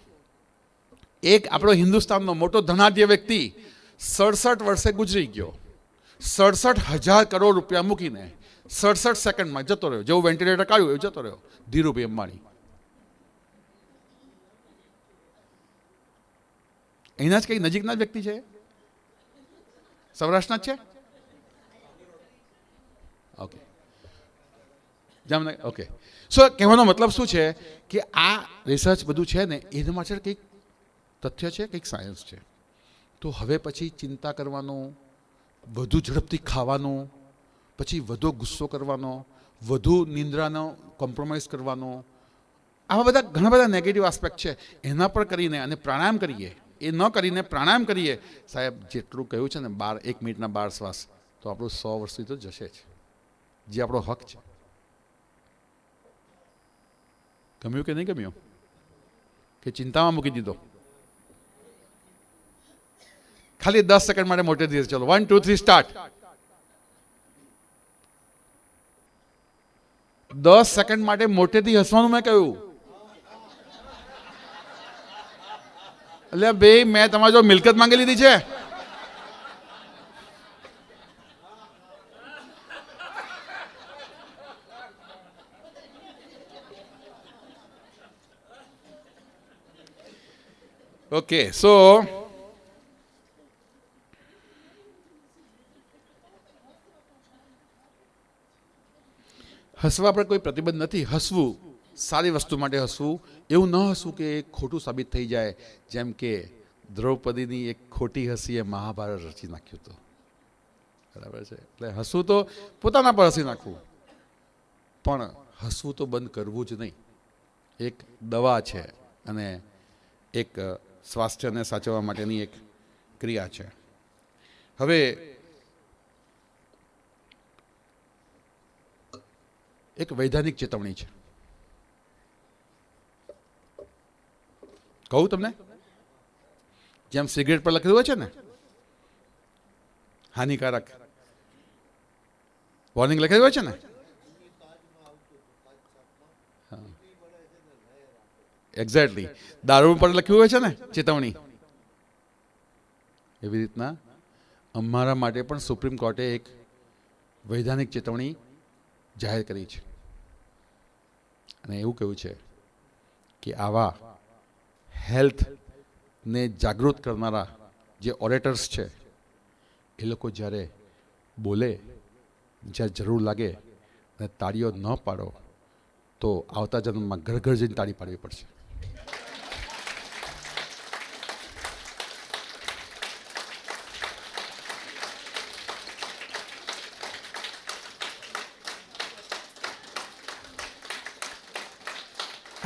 એક આપણો હિન્દુસ્તાનનો મોટો ધનાઢ્ય વ્યક્તિ સડસઠ વર્ષે ગુજરી ગયો સડસઠ હજાર કરોડ રૂપિયા મૂકીને સડસઠ સેકન્ડમાં જતો રહ્યો જેવું વેન્ટિલેટર કાઢ્યું એવું જતો રહ્યો ધીરુભાઈ અંબાણી એના જ કંઈ નજીકના વ્યક્તિ છે સૌરાષ્ટ્રના જ છે ઓકે જામનગર ઓકે સો કહેવાનો મતલબ શું છે કે આ રિસર્ચ બધું છે ને એના પાછળ કંઈક તથ્ય છે કંઈક સાયન્સ છે તો હવે પછી ચિંતા કરવાનું વધુ ઝડપથી ખાવાનું પછી વધુ ગુસ્સો કરવાનો વધુ નિંદ્રાનો કોમ્પ્રોમાઇઝ કરવાનો આવા બધા ઘણા બધા નેગેટિવ આસ્પેક્ટ છે એના પર કરીને અને પ્રાણાયામ કરીએ એ ન કરીને પ્રાણાયામ કરીએ સાહેબ જેટલું કહ્યું છે ને બાર એક મિનિટના બાર શ્વાસ તો આપણું સો વર્ષથી તો જશે જ જે આપણો હક છે ગમ્યું કે નહીં ગમ્યું કે ચિંતામાં મૂકી દીધો ખાલી દસ સેકન્ડ માટે મોટે ધીરે ચલો વન ટુ થ્રી સ્ટાર્ટ દસ સેકન્ડ માટે મોટેથી હસવાનું મેં કહ્યું એટલે ભાઈ મેં તમારી જો મિલકત માંગી લીધી છે Okay, so હસવા પર કોઈ પ્રતિબંધ નથી હસવું સારી વસ્તુ માટે હસવું એવું ન હસવું કે ખોટું સાબિત થઈ જાય જેમ કે દ્રૌપદીની એક ખોટી હસીએ મહાભારત રચી નાખ્યું હતું બરાબર છે એટલે હસવું તો પોતાના પર હસી નાખવું પણ હસવું તો બંધ કરવું જ નહીં એક દવા છે અને એક સ્વાસ્થ્યને સાચવવા માટેની એક ક્રિયા છે હવે એક વૈધાનિક ચેતવણી છે કહું તમને જેમ સિગરેટ પર લખેલું હોય છે ને હાનિકારક વોર્નિંગ લખેલું હોય છે ને એક્ઝેક્ટલી દારૂ પર લખ્યું હોય છે ને ચેતવણી એવી રીતના અમારા માટે પણ સુપ્રીમ કોર્ટે એક વૈધાનિક ચેતવણી જાહેર કરી છે અને એવું કહ્યું છે કે આવા હેલ્થને જાગૃત કરનારા જે ઓરેટર્સ છે એ લોકો જ્યારે બોલે જ્યારે જરૂર લાગે અને તાળીઓ ન પાડો તો આવતા જન્મમાં ઘર ઘર જઈને તાળી પાડવી પડશે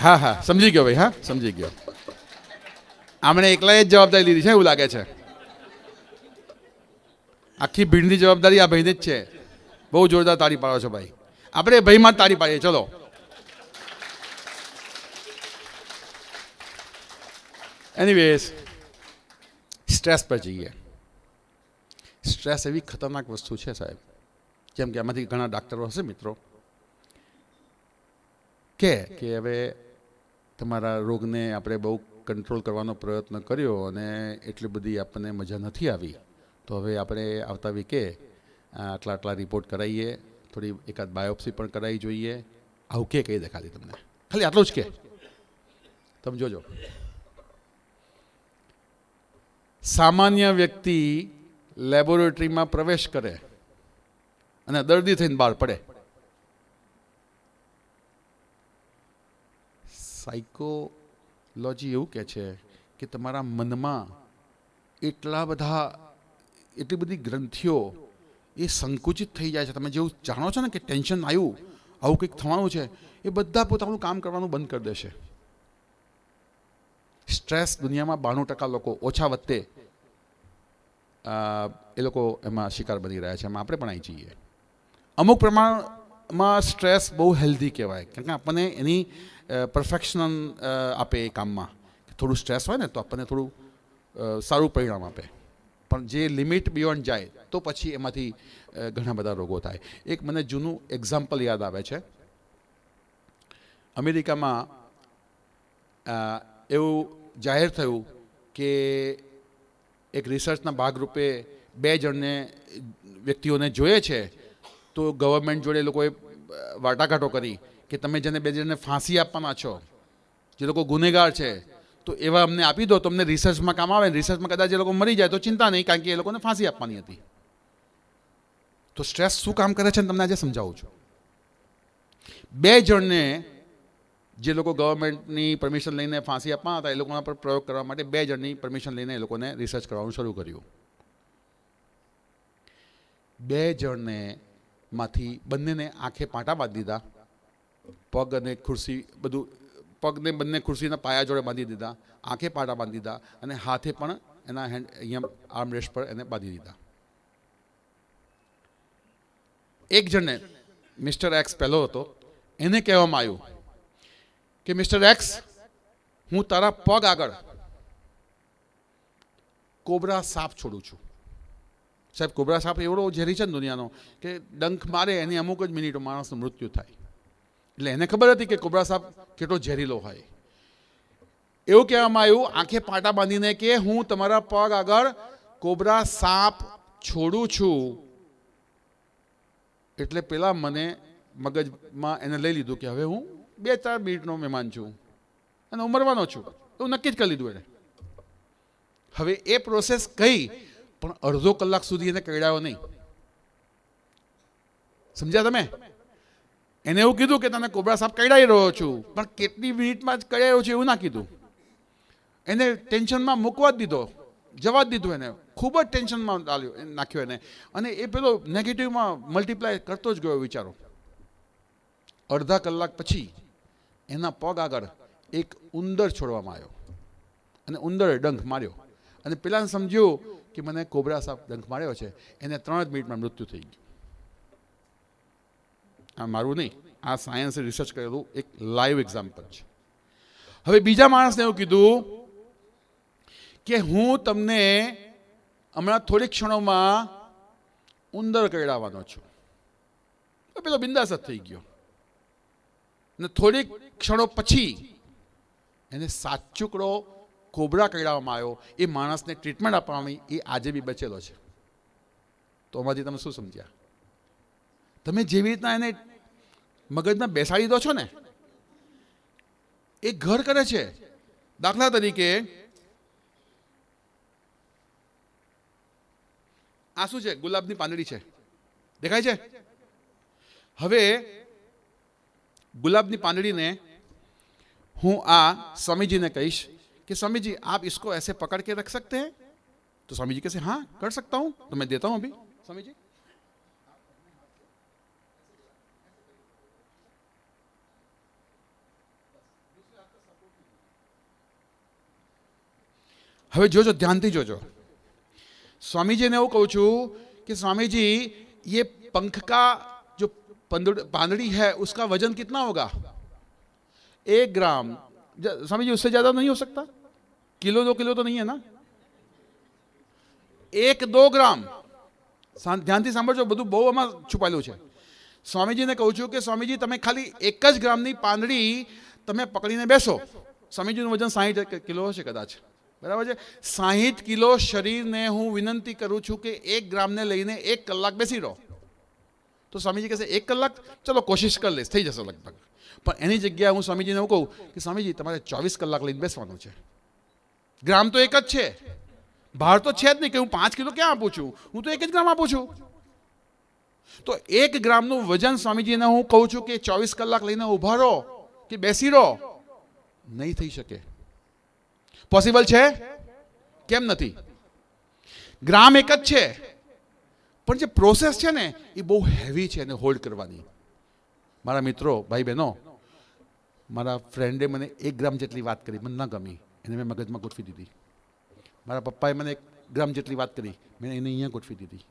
હા હા સમજી ગયો ભાઈ હા સમજી ગયો આમણે એકલાએ જ જવાબદારી લીધી છે એવું લાગે છે આખી ભીડની જવાબદારી આ ભાઈની જ છે બહુ જોરદાર તારી પાડો છો ભાઈ આપણે ભાઈમાં જ તારી પાડીએ ચલો એનીવેઝ સ્ટ્રેસ પર જઈએ સ્ટ્રેસ એવી ખતરનાક વસ્તુ છે સાહેબ જેમ કે આમાંથી ઘણા ડાક્ટરો હશે મિત્રો કે કે હવે તમારા રોગને આપણે બહુ કંટ્રોલ કરવાનો પ્રયત્ન કર્યો અને એટલી બધી આપણને મજા નથી આવી તો હવે આપણે આવતા વીકે આટલા આટલા રિપોર્ટ કરાવીએ થોડી એકાદ બાયોપ્સી પણ કરાવી જોઈએ આવું કે કઈ દેખાતી તમને ખાલી આટલું જ કે તમે જોજો સામાન્ય વ્યક્તિ લેબોરેટરીમાં પ્રવેશ કરે અને દર્દી થઈને બહાર પડે સાયકોલોજી એવું કહે છે કે તમારા મનમાં એટલા બધા એટલી બધી ગ્રંથિઓ એ સંકુચિત થઈ જાય છે તમે જેવું જાણો છો ને કે ટેન્શન આવ્યું આવું કંઈક થવાનું છે એ બધા પોતાનું કામ કરવાનું બંધ કરી દેશે સ્ટ્રેસ દુનિયામાં બાણું ટકા લોકો ઓછા વત્તે એ લોકો એમાં શિકાર બની રહ્યા છે એમાં આપણે પણ આવી જઈએ અમુક પ્રમાણમાં સ્ટ્રેસ બહુ હેલ્ધી કહેવાય કારણ કે આપણને એની પરફેક્શનલ આપે એ કામમાં થોડું સ્ટ્રેસ હોય ને તો આપણને થોડું સારું પરિણામ આપે પણ જે લિમિટ બિયોન્ડ જાય તો પછી એમાંથી ઘણા બધા રોગો થાય એક મને જૂનું એક્ઝામ્પલ યાદ આવે છે અમેરિકામાં એવું જાહેર થયું કે એક રિસર્ચના ભાગરૂપે બે જણને વ્યક્તિઓને જોઈએ છે તો ગવર્મેન્ટ જોડે લોકોએ વાટાઘાટો કરી કે તમે જેને બે જણને ફાંસી આપવાના છો જે લોકો ગુનેગાર છે તો એવા અમને આપી દો તમને રિસર્ચમાં કામ આવે રિસર્ચમાં કદાચ એ લોકો મરી જાય તો ચિંતા નહીં કારણ કે એ લોકોને ફાંસી આપવાની હતી તો સ્ટ્રેસ શું કામ કરે છે તમને આજે સમજાવું છું બે જણને જે લોકો ગવર્મેન્ટની પરમિશન લઈને ફાંસી આપવાના હતા એ લોકોના પર પ્રયોગ કરવા માટે બે જણની પરમિશન લઈને એ લોકોને રિસર્ચ કરવાનું શરૂ કર્યું બે જણને માંથી બંનેને આંખે પાટા બાંધી દીધા પગ અને ખુરશી બધું પગને બંને ખુરશીના પાયા જોડે બાંધી દીધા આંખે પાટા બાંધી દીધા અને હાથે પણ એના હેન્ડ અહીંયા આર્મરેસ્ટ પર એને બાંધી દીધા એક જણને મિસ્ટર એક્સ પહેલો હતો એને કહેવામાં આવ્યું કે મિસ્ટર એક્સ હું તારા પગ આગળ કોબરા સાપ છોડું છું સાહેબ કોબરા સાપ એવડો ઝેરી છે ને દુનિયાનો કે ડંખ મારે એની અમુક જ મિનિટો માણસનું મૃત્યુ થાય એટલે એને ખબર હતી કે કોબરા સાપ કેટલો ઝેરીલો હોય એવું કહેવામાં આવ્યું આંખે પાટા બાંધીને કે હું તમારા પગ આગળ કોબરા સાપ છોડું છું એટલે પેલા મને મગજમાં એને લઈ લીધું કે હવે હું બે ચાર મિનિટનો મહેમાન છું અને હું મરવાનો છું એવું નક્કી જ કરી લીધું એને હવે એ પ્રોસેસ કઈ પણ અડધો કલાક સુધી એને કહેડાયો નહીં સમજ્યા તમે એને એવું કીધું કે તને કોબરા સાપ કડાઈ રહ્યો છું પણ કેટલી મિનિટમાં જ કડાયો છે એવું ના કીધું એને ટેન્શનમાં મૂકવા જ દીધો જવા જ દીધું એને ખૂબ જ ટેન્શનમાં ડાલ્યો નાખ્યો એને અને એ પેલો નેગેટિવમાં મલ્ટીપ્લાય કરતો જ ગયો વિચારો અડધા કલાક પછી એના પગ આગળ એક ઉંદર છોડવામાં આવ્યો અને ઉંદરે ડંખ માર્યો અને પેલાને સમજ્યું કે મને કોબરા સાપ ડંખ માર્યો છે એને ત્રણ જ મિનિટમાં મૃત્યુ થઈ ગયું આ મારું નહીં આ સાયન્સે રિસર્ચ કરેલું એક લાઈવ એક્ઝામ્પલ છે હવે બીજા માણસને એવું કીધું કે હું તમને હમણાં થોડીક ક્ષણોમાં ઉંદર કરડાવવાનો છું પેલો બિંદાસ જ થઈ ગયો ને થોડીક ક્ષણો પછી એને સાચુકડો કોબરા કરડાવવામાં આવ્યો એ માણસને ટ્રીટમેન્ટ આપવાની એ આજે બી બચેલો છે તો આમાંથી તમે શું સમજ્યા તમે જેવી રીતના એને મગજમાં બેસાડી દો છો ને એ ઘર કરે છે દાખલા તરીકે આ શું છે ગુલાબની પાંદડી છે દેખાય છે હવે ગુલાબની પાંદડીને હું આ સ્વામીજીને કહીશ કે સ્વામીજી આપ आप એસે પકડ કે રખ रख सकते हैं तो स्वामी जी कैसे हाँ कर सकता हूँ तो मैं देता हूँ હવે જોજો ધ્યાનથી જોજો સ્વામીજીને હું કહું છું કે સ્વામીજી યે પંખ કા જો પંદુર પાંદડી છે uska વજન કેટના હોગા 1 ગ્રામ સમજી ઉસસે જ્યાદા નહીં હો સકતા કિલો જો કિલો તો નહીં હે ના 1 2 ગ્રામ ધ્યાનથી સાંભળજો બધું બહુ આમાં છુપાયલું છે સ્વામીજીને કહું છું કે સ્વામીજી તમે ખાલી એક જ ગ્રામ ની પાંદડી તમે પકડીને બેસો સ્વામીજીનું વજન 60 કિલો હશે કદાચ બરાબર છે સાહીઠ કિલો શરીરને હું વિનંતી કરું છું કે એક ગ્રામને લઈને એક કલાક બેસી રહો તો સ્વામીજી કહેશે એક કલાક ચલો કોશિશ કરી લઈશ થઈ જશે લગભગ પણ એની જગ્યાએ હું સ્વામીજીને એવું કહું કે સ્વામીજી તમારે ચોવીસ કલાક લઈને બેસવાનું છે ગ્રામ તો એક જ છે ભાર તો છે જ નહીં કે હું પાંચ કિલો ક્યાં આપું છું હું તો એક જ ગ્રામ આપું છું તો એક ગ્રામનું વજન સ્વામીજીને હું કહું છું કે ચોવીસ કલાક લઈને ઊભા રહો કે બેસી રહો નહીં થઈ શકે પોસિબલ છે કેમ નથી ગ્રામ એક જ છે પણ જે પ્રોસેસ છે ને એ બહુ હેવી છે એને હોલ્ડ કરવાની મારા મિત્રો ભાઈ બહેનો મારા ફ્રેન્ડે મને એક ગ્રામ જેટલી વાત કરી મને ન ગમી એને મેં મગજમાં ગોઠવી દીધી મારા પપ્પાએ મને એક ગ્રામ જેટલી વાત કરી મેં એને અહીંયા ગોઠવી દીધી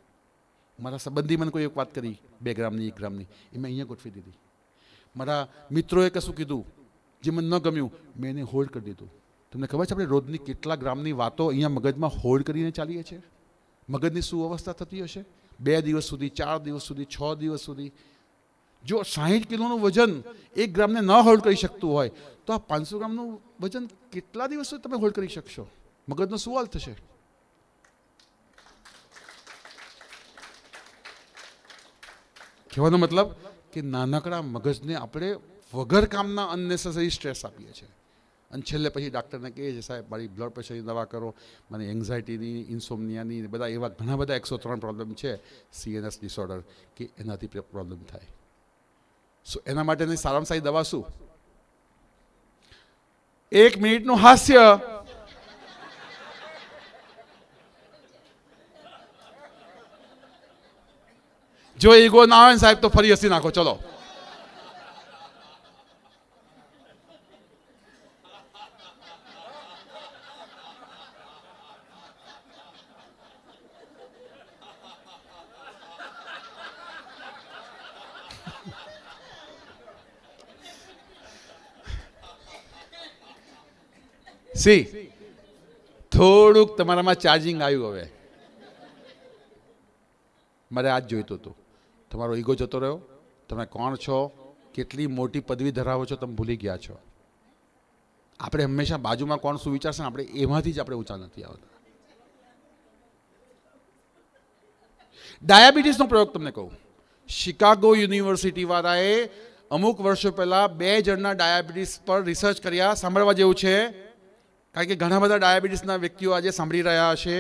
મારા સંબંધી મને કોઈ એક વાત કરી બે ગ્રામની એક ગ્રામની એ મેં અહીંયા ગોઠવી દીધી મારા મિત્રોએ કશું કીધું જે મને ન ગમ્યું મેં એને હોલ્ડ કરી દીધું તમને ખબર છે આપણે રોજની કેટલા ગ્રામની વાતો અહીંયા મગજમાં હોલ્ડ કરીને ચાલીએ છીએ મગજની શું અવસ્થા થતી હશે બે દિવસ સુધી ચાર દિવસ સુધી છ દિવસ સુધી જો સાહીઠ કિલોનું વજન એક ગ્રામને ન હોલ્ડ કરી શકતું હોય તો આ પાંચસો ગ્રામનું વજન કેટલા દિવસ સુધી તમે હોલ્ડ કરી શકશો મગજનો શું હાલ થશે કહેવાનો મતલબ કે નાનકડા મગજને આપણે વગર કામના અનનેસેસરી સ્ટ્રેસ આપીએ છીએ અને છેલ્લે પછી ડાક્ટરને કહે છે સાહેબ મારી બ્લડ પ્રેશરની દવા કરો મને એન્ઝાયટીની ઇન્સોમનિયાની બધા એવા ઘણા બધા એકસો ત્રણ પ્રોબ્લેમ છે સીએનએસ ડિસઓર્ડર કે એનાથી પ્રોબ્લેમ થાય સો એના માટેની સારામાં સારી દવા શું એક મિનિટનું હાસ્ય જો ઈગો ના આવે ને સાહેબ તો ફરી હસી નાખો ચલો સી થોડુંક તમારામાં ચાર્જિંગ આવ્યું હવે મારે આજ જોઈતું હતું તમારો ઈગો જતો રહ્યો તમે કોણ છો કેટલી મોટી પદવી ધરાવો છો તમે ભૂલી ગયા છો આપણે હંમેશા બાજુમાં કોણ શું વિચારશે આપણે એમાંથી જ આપણે ઊંચા નથી આવતા ડાયાબિટીસનો પ્રયોગ તમને કહું શિકાગો યુનિવર્સિટીવાળાએ અમુક વર્ષો પહેલાં બે જણના ડાયાબિટીસ પર રિસર્ચ કર્યા સાંભળવા જેવું છે કારણ કે ઘણા બધા ડાયાબિટીસના વ્યક્તિઓ આજે સાંભળી રહ્યા હશે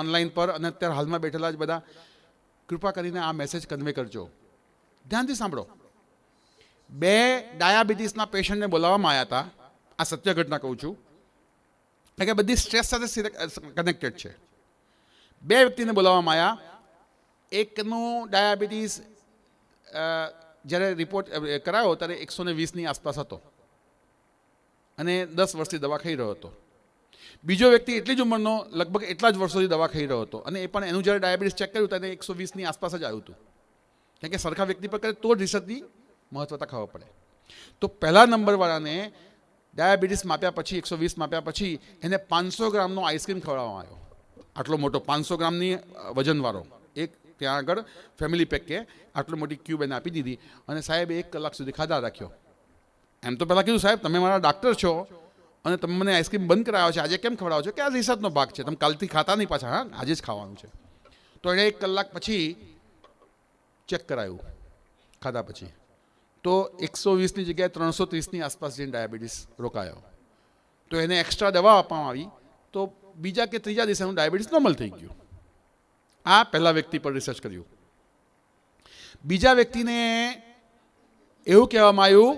ઓનલાઈન પર અને અત્યારે હાલમાં બેઠેલા જ બધા કૃપા કરીને આ મેસેજ કન્વે કરજો ધ્યાનથી સાંભળો બે ડાયાબિટીસના પેશન્ટને બોલાવવામાં આવ્યા હતા આ સત્ય ઘટના કહું છું કારણ કે બધી સ્ટ્રેસ સાથે કનેક્ટેડ છે બે વ્યક્તિને બોલાવવામાં આવ્યા એકનું ડાયાબિટીસ જ્યારે રિપોર્ટ કરાયો ત્યારે એકસો ને વીસની આસપાસ હતો અને દસ વર્ષથી દવા ખાઈ રહ્યો હતો બીજો વ્યક્તિ એટલી જ ઉંમરનો લગભગ એટલા જ વર્ષોથી દવા ખાઈ રહ્યો હતો અને એ પણ એનું જ્યારે ડાયાબિટીસ ચેક કર્યું ત્યારે એકસો વીસની આસપાસ જ આવ્યું હતું કારણ કે સરખા વ્યક્તિ પર કરે તો જ રિસર્ચની મહત્વતા ખબર પડે તો પહેલા નંબરવાળાને ડાયાબિટીસ માપ્યા પછી એકસો વીસ માપ્યા પછી એને પાંચસો ગ્રામનો આઈસ્ક્રીમ ખવડાવવામાં આવ્યો આટલો મોટો પાંચસો ગ્રામની વજનવાળો એક ત્યાં આગળ ફેમિલી પેકે આટલી મોટી ક્યુબ એને આપી દીધી અને સાહેબ એક કલાક સુધી ખાધા રાખ્યો એમ તો પહેલાં કીધું સાહેબ તમે મારા ડાક્ટર છો અને તમે મને આઈસ્ક્રીમ બંધ કરાવ્યો છે આજે કેમ ખવડાવો છો કે આ રિસર્ચનો ભાગ છે તમે કાલથી ખાતા નહીં પાછા હા આજે જ ખાવાનું છે તો એણે એક કલાક પછી ચેક કરાયું ખાધા પછી તો એકસો વીસની જગ્યાએ ત્રણસો ત્રીસની આસપાસ જઈને ડાયાબિટીસ રોકાયો તો એને એક્સ્ટ્રા દવા આપવામાં આવી તો બીજા કે ત્રીજા દિવસે એનું ડાયાબિટીસ નોર્મલ થઈ ગયું આ પહેલા વ્યક્તિ પર રિસર્ચ કર્યું બીજા વ્યક્તિને એવું કહેવામાં આવ્યું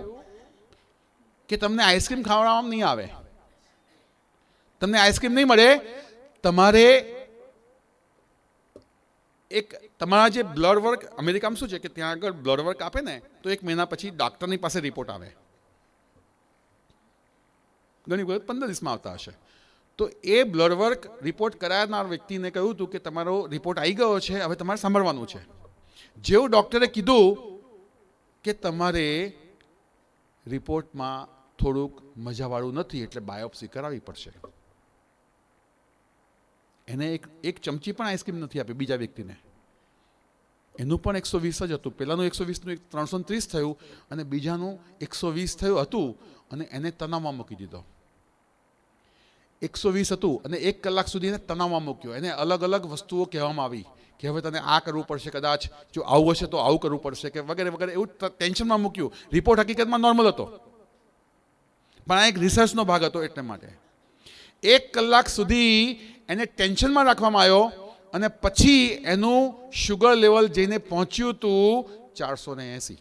કે તમને આઈસ્ક્રીમ ખાવડાવવામાં નહીં આવે તમને આઈસ્ક્રીમ નહીં મળે તમારે એક તમારા જે બ્લડ વર્ક અમેરિકામાં શું છે કે ત્યાં આગળ બ્લડ વર્ક આપે ને તો એક મહિના પછી ડૉક્ટરની પાસે રિપોર્ટ આવે ઘણી વખત પંદર દિવસમાં આવતા હશે તો એ બ્લડ વર્ક રિપોર્ટ કરાવનાર વ્યક્તિને કહ્યું હતું કે તમારો રિપોર્ટ આવી ગયો છે હવે તમારે સાંભળવાનું છે જેવું ડૉક્ટરે કીધું કે તમારે રિપોર્ટમાં થોડુંક મજાવાળું નથી એટલે બાયોપ્સી કરાવવી પડશે એને એક એક ચમચી પણ આઈસ્ક્રીમ નથી આપી બીજા વ્યક્તિને એનું પણ એકસો વીસ જ હતું પહેલાંનું એકસો વીસનું એક ત્રણસો ત્રીસ થયું અને બીજાનું એકસો વીસ થયું હતું અને એને તણાવમાં મૂકી દીધો એકસો વીસ હતું અને એક કલાક સુધી એને તણાવમાં મૂક્યો એને અલગ અલગ વસ્તુઓ કહેવામાં આવી કે હવે તને આ કરવું પડશે કદાચ જો આવું હશે તો આવું કરવું પડશે કે વગેરે વગેરે એવું ટેન્શનમાં મૂક્યું રિપોર્ટ હકીકતમાં નોર્મલ હતો પણ આ એક રિસર્ચનો ભાગ હતો એટલે માટે એક કલાક સુધી એને ટેન્શનમાં રાખવામાં આવ્યો અને પછી એનું શુગર લેવલ જઈને પહોંચ્યું હતું ચારસો ને એંસી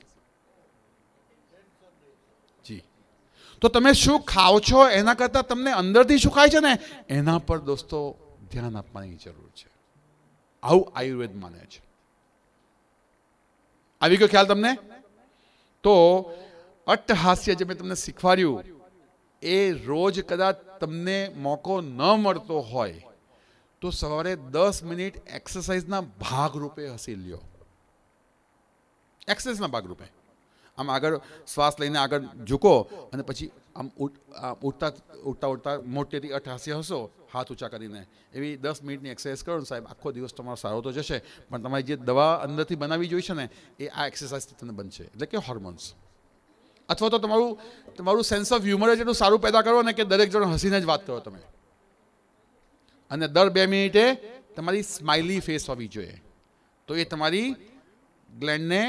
જી તો તમે શું ખાઓ છો એના કરતાં તમને અંદરથી શું ખાય છે ને એના પર દોસ્તો ધ્યાન આપવાની જરૂર છે આવું આયુર્વેદ માને છે આવી ગયો ખ્યાલ તમને તો અટ્ટહાસ્ય જે મેં તમને શીખવાડ્યું એ રોજ કદાચ તમને મોકો ન મળતો હોય તો સવારે દસ મિનિટ એક્સરસાઇઝના ભાગરૂપે હસી લ્યો એક્સરસાઇઝના ભાગરૂપે આમ આગળ શ્વાસ લઈને આગળ ઝૂકો અને પછી આમ ઉઠતા ઉઠતા ઉઠતા મોટેથી અઠાસી હશો હાથ ઊંચા કરીને એવી દસ મિનિટની એક્સરસાઇઝ કરો ને સાહેબ આખો દિવસ તમારો સારો તો જશે પણ તમારી જે દવા અંદરથી બનાવી જોઈ છે ને એ આ એક્સરસાઇઝથી તમને બનશે એટલે કે હોર્મોન્સ અથવા તો તમારું તમારું સેન્સ ઓફ હ્યુમર જ એટલું સારું પેદા કરો ને કે દરેક જણ હસીને જ વાત કરો તમે અને દર બે મિનિટે તમારી સ્માઇલી ફેસ હોવી જોઈએ તો એ તમારી ગ્લેન્ડને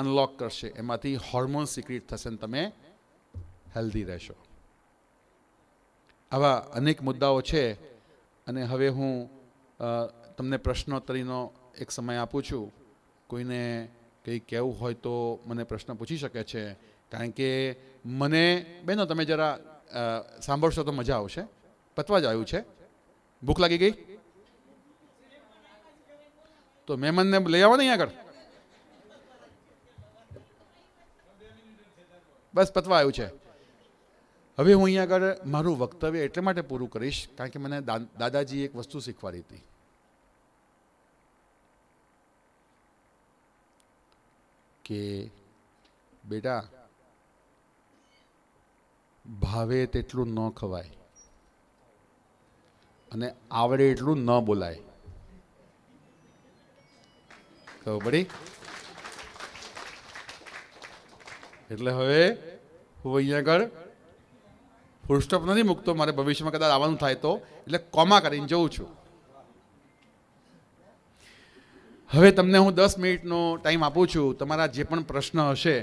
અનલોક કરશે એમાંથી હોર્મોન સિક્રિટ થશે અને તમે હેલ્ધી રહેશો આવા અનેક મુદ્દાઓ છે અને હવે હું તમને પ્રશ્નોત્તરીનો એક સમય આપું છું કોઈને કંઈ કહેવું હોય તો મને પ્રશ્ન પૂછી શકે છે કારણ કે મને બહેનો તમે જરા સાંભળશો તો મજા આવશે પતવા જ આવ્યું છે ભૂખ લાગી ગઈ તો મહેમાનને લઈ આવો ને અહીંયા આગળ બસ પતવા આવ્યું છે હવે હું અહીંયા આગળ મારું વક્તવ્ય એટલે માટે પૂરું કરીશ કારણ કે મને દાદાજી એક વસ્તુ શીખવાડી હતી કે બેટા ભાવે તેટલું ન ખવાય અને આવડે એટલું ન બોલાય ખબર પડી એટલે હવે હું અહીંયા આગળ ફૂલસ્ટોપ નથી મૂકતો મારે ભવિષ્યમાં કદાચ આવવાનું થાય તો એટલે કોમા કરીને જઉં છું હવે તમને હું દસ મિનિટનો ટાઈમ આપું છું તમારા જે પણ પ્રશ્ન હશે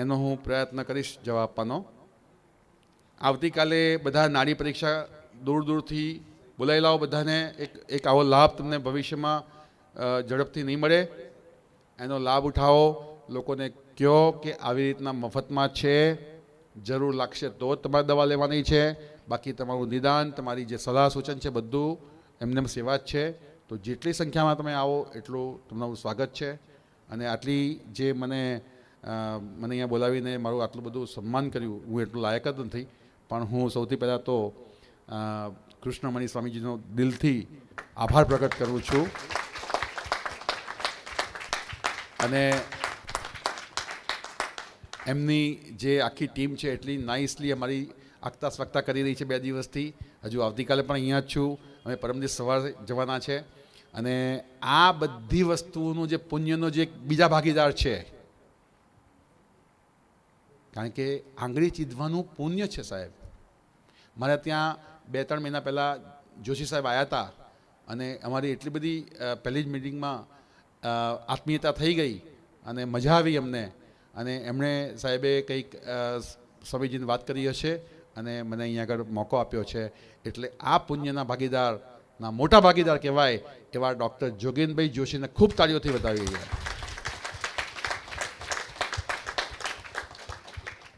એનો હું પ્રયત્ન કરીશ જવાબ આપવાનો આવતીકાલે બધા નાડી પરીક્ષા દૂર દૂરથી બોલાવી લાવો બધાને એક એક આવો લાભ તમને ભવિષ્યમાં ઝડપથી નહીં મળે એનો લાભ ઉઠાવો લોકોને કહો કે આવી રીતના મફતમાં છે જરૂર લાગશે તો જ તમારે દવા લેવાની છે બાકી તમારું નિદાન તમારી જે સલાહ સૂચન છે બધું એમને સેવા જ છે તો જેટલી સંખ્યામાં તમે આવો એટલું તમારું સ્વાગત છે અને આટલી જે મને મને અહીંયા બોલાવીને મારું આટલું બધું સન્માન કર્યું હું એટલું લાયક જ નથી પણ હું સૌથી પહેલાં તો કૃષ્ણમણી સ્વામીજીનો દિલથી આભાર પ્રગટ કરું છું અને એમની જે આખી ટીમ છે એટલી નાઇસલી અમારી આગતા સ્વાગતા કરી રહી છે બે દિવસથી હજુ આવતીકાલે પણ અહીંયા જ છું અમે પરમદિવસ સવાર જવાના છે અને આ બધી વસ્તુનું જે પુણ્યનો જે બીજા ભાગીદાર છે કારણ કે આંગળી ચીધવાનું પુણ્ય છે સાહેબ મારે ત્યાં બે ત્રણ મહિના પહેલાં જોશી સાહેબ આવ્યા હતા અને અમારી એટલી બધી પહેલી જ મિટિંગમાં આત્મીયતા થઈ ગઈ અને મજા આવી અમને અને એમણે સાહેબે કંઈક સ્વામીજીની વાત કરી હશે અને મને અહીંયા આગળ મોકો આપ્યો છે એટલે આ પુણ્યના ભાગીદારના મોટા ભાગીદાર કહેવાય એવા ડૉક્ટર જોગેનભાઈ જોશીને ખૂબ તાળીઓથી બતાવી ગયા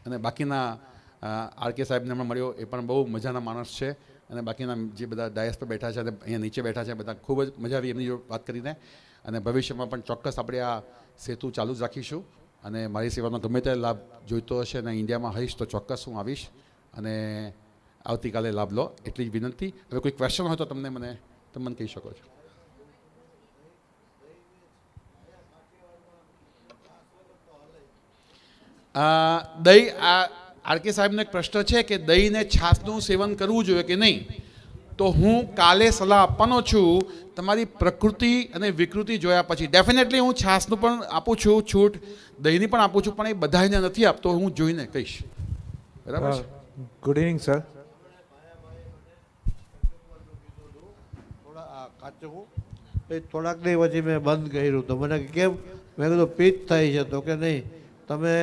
અને બાકીના આર કે સાહેબને પણ મળ્યો એ પણ બહુ મજાના માણસ છે અને બાકીના જે બધા ડાયસ પર બેઠા છે અને અહીંયા નીચે બેઠા છે બધા ખૂબ જ મજા આવી એમની જો વાત કરીને અને ભવિષ્યમાં પણ ચોક્કસ આપણે આ સેતુ ચાલુ જ રાખીશું અને મારી સેવામાં ગમે ત્યારે લાભ જોઈતો હશે અને ઇન્ડિયામાં હઈશ તો ચોક્કસ હું આવીશ અને આવતીકાલે લાભ લો એટલી જ વિનંતી હવે કોઈ ક્વેશ્ચન હોય તો તમને મને તમે મને કહી શકો છો દહીં આ આરકે સાહેબનો એક પ્રશ્ન છે કે દહીંને છાસનું સેવન કરવું જોઈએ કે નહીં તો હું કાલે સલાહ આપવાનો છું તમારી પ્રકૃતિ અને વિકૃતિ જોયા પછી ડેફિનેટલી હું છાસનું પણ આપું છું છૂટ દહીંની પણ આપું છું પણ એ બધાને નથી આપતો હું જોઈને કહીશ બરાબર ગુડ ઇવનિંગ સર થોડાક નહીં પછી મેં બંધ કર્યું તો મને કેમ મેં કીધું પીત થઈ છે તો કે નહીં તમે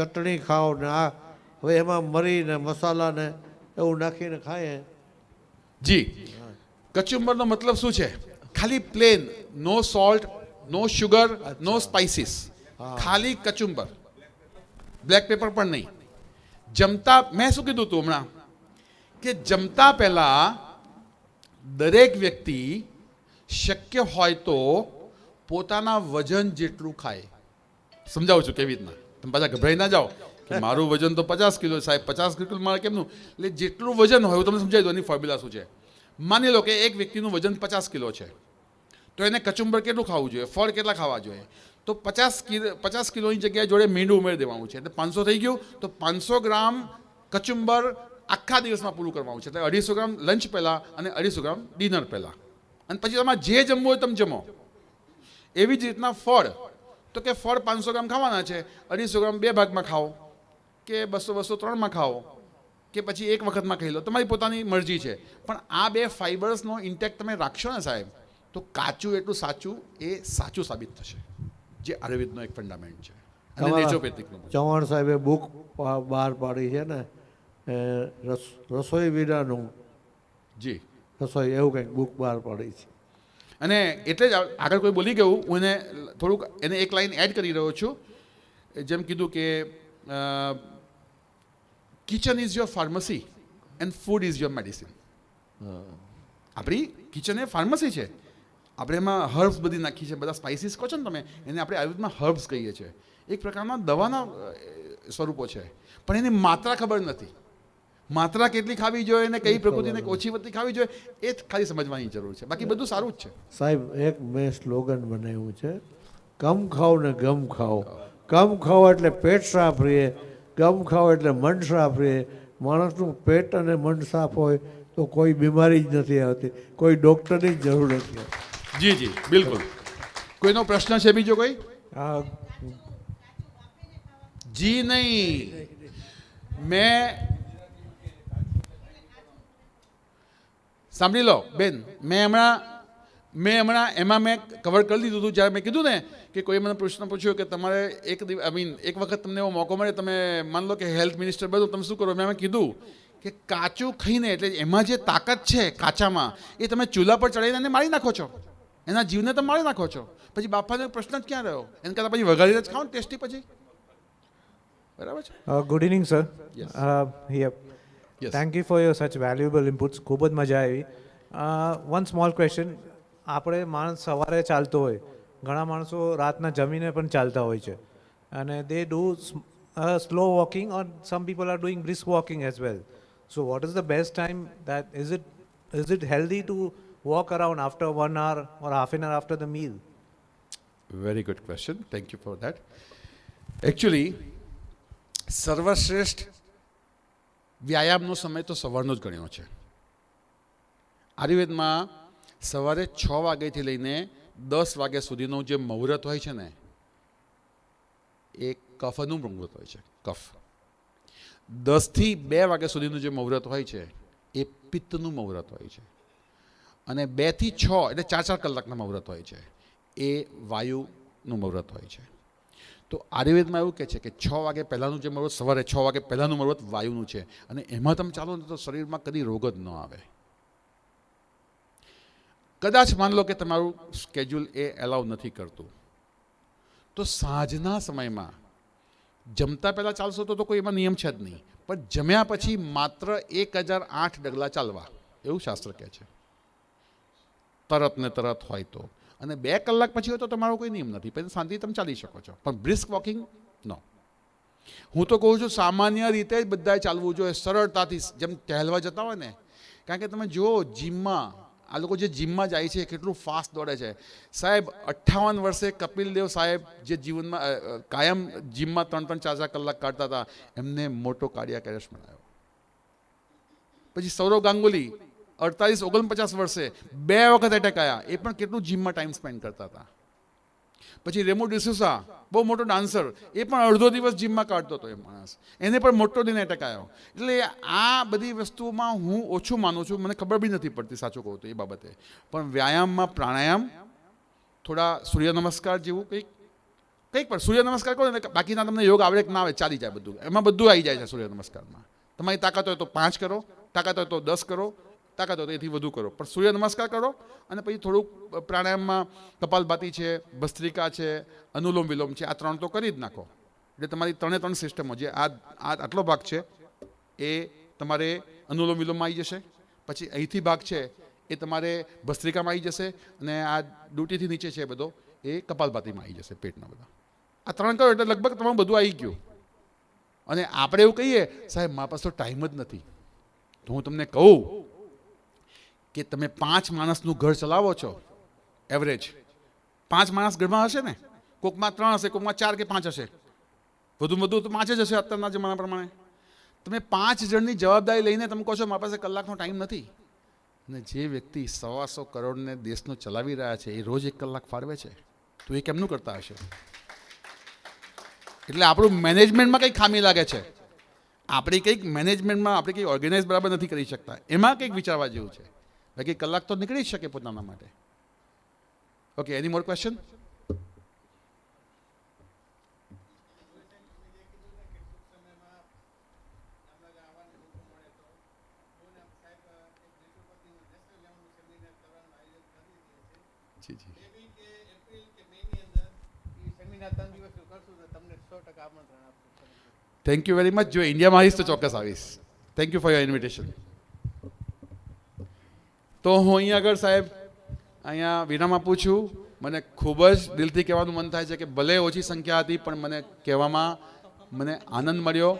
ચટણી ખાઓ ને આ હવે એમાં મરીને મસાલાને એવું નાખીને ખાય જી કચુંબરનો મતલબ શું છે ખાલી plain no salt no sugar no spices ખાલી કચુંબર બ્લેક પેપર પણ નહીં જમતા મેં શું કીધું હતું હમણાં કે જમતા પહેલાં દરેક વ્યક્તિ શક્ય હોય તો પોતાના વજન જેટલું ખાય સમજાવું છું કેવી રીતના તમે પાછા ગભરાઈ ના જાઓ કે મારું વજન તો પચાસ કિલો સાહેબ પચાસ કિલો મારે કેમનું એટલે જેટલું વજન હોય હું તમને સમજાવી દઉં એની ફોર્મ્યુલા શું છે માની લો કે એક વ્યક્તિનું વજન પચાસ કિલો છે તો એને કચુંબર કેટલું ખાવું જોઈએ ફળ કેટલા ખાવા જોઈએ તો પચાસ કિલો પચાસ કિલોની જગ્યાએ જોડે મીંડું ઉમેરી દેવાનું છે એટલે પાંચસો થઈ ગયું તો પાંચસો ગ્રામ કચુંબર આખા દિવસમાં પૂરું કરવાનું છે એટલે અઢીસો ગ્રામ લંચ પહેલાં અને અઢીસો ગ્રામ ડિનર પહેલાં અને પછી તમારે જે જમવું હોય તમે જમો એવી જ રીતના ફળ તો કે ફળ પાંચસો ગ્રામ ખાવાના છે અઢીસો ગ્રામ બે ભાગમાં ખાઓ કે બસો બસો ત્રણમાં ખાઓ કે પછી એક વખતમાં ખાઈ લો તમારી પોતાની મરજી છે પણ આ બે ફાઇબર્સનો ઇન્ટેક તમે રાખશો ને સાહેબ તો કાચું એટલું સાચું એ સાચું સાબિત થશે જે આયુર્વેદનો એક ફંડામેન્ટ છે ચૌહાણ સાહેબે બુક બહાર પાડી છે ને રસોઈ વિનાનું જી રસોઈ એવું કંઈક બુક બહાર પાડી છે અને એટલે જ આગળ કોઈ બોલી ગયું હું એને થોડુંક એને એક લાઈન એડ કરી રહ્યો છું જેમ કીધું કે kitchen is your pharmacy and food is your medicine આપણી કિચન એ ફાર્મસી છે આપણે એમાં હર્બ્સ બધી નાખી છે બધા સ્પાઇસીસ કહો છો ને તમે એને આપણે આયુર્વેદમાં હર્બ્સ કહીએ છીએ એક પ્રકારના દવાના સ્વરૂપો છે પણ એની માત્રા ખબર નથી માત્રા કેટલી ખાવી જોઈએ અને કઈ પ્રકૃતિને ઓછી વધતી ખાવી જોઈએ એ જ ખાલી સમજવાની જરૂર છે બાકી બધું સારું જ છે સાહેબ એક મેં સ્લોગન બનાવ્યું છે કમ ખાઓ ને ગમ ખાઓ કમ ખાઓ એટલે પેટ સાફ રહે ગમ ખાવ એટલે મન સાફ રહે માણસનું પેટ અને મન સાફ હોય તો કોઈ બીમારી જ નથી આવતી કોઈ ડૉક્ટરની જરૂર નથી જી જી બિલકુલ કોઈનો પ્રશ્ન છે બીજો કોઈ જી નહીં મેં સાંભળી લો બેન મેં હમણાં મેં હમણાં એમાં મેં કવર કરી દીધું હતું જ્યારે મેં કીધું ને કે કોઈ મને પ્રશ્ન પૂછ્યો કે તમારે એક આઈ મીન એક વખત તમને એવો મોકો મળે તમે માન લો કે હેલ્થ મિનિસ્ટર બધું તમે શું કરો મેં કીધું કે કાચું ખાઈને એટલે એમાં જે તાકાત છે કાચામાં એ તમે ચૂલા પર ચડાવીને એને મારી નાખો છો એના જીવને તમે મારી નાખો છો પછી બાપાનો પ્રશ્ન જ ક્યાં રહ્યો એને કરતાં પછી વઘારીને જ ખાઓ ને ટેસ્ટી પછી બરાબર છે good evening sir yup thank you for your such valuable inputs ખૂબ જ મજા આવી વન સ્મોલ ક્વેશ્ચન આપણે માણસ સવારે ચાલતો હોય ઘણા માણસો રાતના જમીને પણ ચાલતા હોય છે અને they do slow walking or some people are doing brisk walking as well so what is the best time that is it is it healthy to walk around after one hour or half an hour after the meal very good question thank you for that actually સર્વશ્રેષ્ઠ વ્યાયામનો સમય તો સવારનો જ ગણ્યો છે આયુર્વેદમાં સવારે છ વાગ્યાથી લઈને દસ વાગ્યા સુધીનું જે મુહૂર્ત હોય છે ને એ કફનું મુહૂર્ત હોય છે કફ દસથી બે વાગ્યા સુધીનું જે મુહૂર્ત હોય છે એ પિત્તનું મુહૂર્ત હોય છે અને બેથી છ એટલે ચાર ચાર કલાકના મુહૂર્ત હોય છે એ વાયુનું મુહૂર્ત હોય છે તો આયુર્વેદમાં એવું કહે છે કે છ વાગે પહેલાંનું જે મુહૂર્ત સવારે છ વાગે પહેલાંનું મુહૂર્ત વાયુનું છે અને એમાં તમે ચાલો ને તો શરીરમાં કદી રોગ જ ન આવે કદાચ માન લો કે તમારું સ્કેડ્યુલ એ એલાઉ નથી કરતું તો સાંજના સમયમાં જમતા પહેલાં ચાલશો તો કોઈ એમાં નિયમ છે જ નહીં પણ જમ્યા પછી માત્ર એક હજાર આઠ ડગલા ચાલવા એવું શાસ્ત્ર કહે છે તરત ને તરત હોય તો અને બે કલાક પછી હોય તો તમારો કોઈ નિયમ નથી પછી શાંતિ તમે ચાલી શકો છો પણ બ્રિસ્ક વોકિંગ નો હું તો કહું છું સામાન્ય રીતે જ બધાએ ચાલવું જોઈએ સરળતાથી જેમ ટહેલવા જતા હોય ને કારણ કે તમે જુઓ જીમમાં આ લોકો જે જીમમાં જાય છે કેટલું ફાસ્ટ દોડે છે સાહેબ અઠ્ઠાવન વર્ષે કપિલ દેવ સાહેબ જે જીવનમાં કાયમ જીમમાં ત્રણ ત્રણ ચાર ચાર કલાક કાઢતા હતા એમને મોટો કાર્ડિયાક એરેસ્ટ મળ્યો પછી સૌરવ ગાંગુલી અડતાલીસ ઓગણપચાસ વર્ષે બે વખત એટેક આવ્યા એ પણ કેટલું જીમમાં ટાઈમ સ્પેન્ડ કરતા હતા પછી રેમો ડિસુસા બહુ મોટો ડાન્સર એ પણ અડધો દિવસ જીમમાં કાઢતો હતો એ માણસ એને પણ મોટો દિન એટેક આવ્યો એટલે આ બધી વસ્તુઓમાં હું ઓછું માનું છું મને ખબર બી નથી પડતી સાચું કહું તો એ બાબતે પણ વ્યાયામમાં પ્રાણાયામ થોડા સૂર્ય નમસ્કાર જેવું કંઈક કંઈક પણ સૂર્ય નમસ્કાર કરો ને બાકીના તમને યોગ આવડે કે ના આવે ચાલી જાય બધું એમાં બધું આવી જાય છે સૂર્ય નમસ્કારમાં તમારી તાકાત હોય તો પાંચ કરો તાકાત હોય તો દસ કરો તાકાત હોય તો એથી વધુ કરો પણ સૂર્ય નમસ્કાર કરો અને પછી થોડુંક પ્રાણાયામમાં કપાલભાતી છે ભસ્ત્રિકા છે અનુલોમ વિલોમ છે આ ત્રણ તો કરી જ નાખો એટલે તમારી ત્રણે ત્રણ સિસ્ટમો જે આ આ આટલો ભાગ છે એ તમારે અનુલોમ વિલોમમાં આવી જશે પછી અહીંથી ભાગ છે એ તમારે ભસ્ત્રિકામાં આવી જશે અને આ ડ્યુટીથી નીચે છે બધો એ કપાલભાતીમાં આવી જશે પેટના બધા આ ત્રણ કરો એટલે લગભગ તમારું બધું આવી ગયું અને આપણે એવું કહીએ સાહેબ મારા પાસે તો ટાઈમ જ નથી તો હું તમને કહું કે તમે પાંચ માણસનું ઘર ચલાવો છો એવરેજ પાંચ માણસ ઘરમાં હશે ને કોકમાં ત્રણ હશે કોકમાં ચાર કે પાંચ હશે વધુ વધુ તો પાંચ જ હશે અત્યારના જમાના પ્રમાણે તમે પાંચ જણની જવાબદારી લઈને તમે કહો છો મારા પાસે કલાકનો ટાઈમ નથી ને જે વ્યક્તિ સવાસો કરોડને દેશનો ચલાવી રહ્યા છે એ રોજ એક કલાક ફાળવે છે તો એ કેમનું કરતા હશે એટલે આપણું મેનેજમેન્ટમાં કંઈક ખામી લાગે છે આપણે કંઈક મેનેજમેન્ટમાં આપણે કંઈક ઓર્ગેનાઇઝ બરાબર નથી કરી શકતા એમાં કંઈક વિચારવા જેવું છે બાકી કલાક તો નીકળી જ શકે પોતાના માટે ઓકે એની મોર ક્વેશ્ચન જી જી થેન્ક યુ વેરી મચ જો ઇન્ડિયામાં આવીશ તો ચોક્કસ આવીશ thank you for your invitation તો હું અહીં આગળ સાહેબ અહીંયા વિરામ આપું છું મને ખૂબ જ દિલથી કહેવાનું મન થાય છે કે ભલે ઓછી સંખ્યા હતી પણ મને કહેવામાં મને આનંદ મળ્યો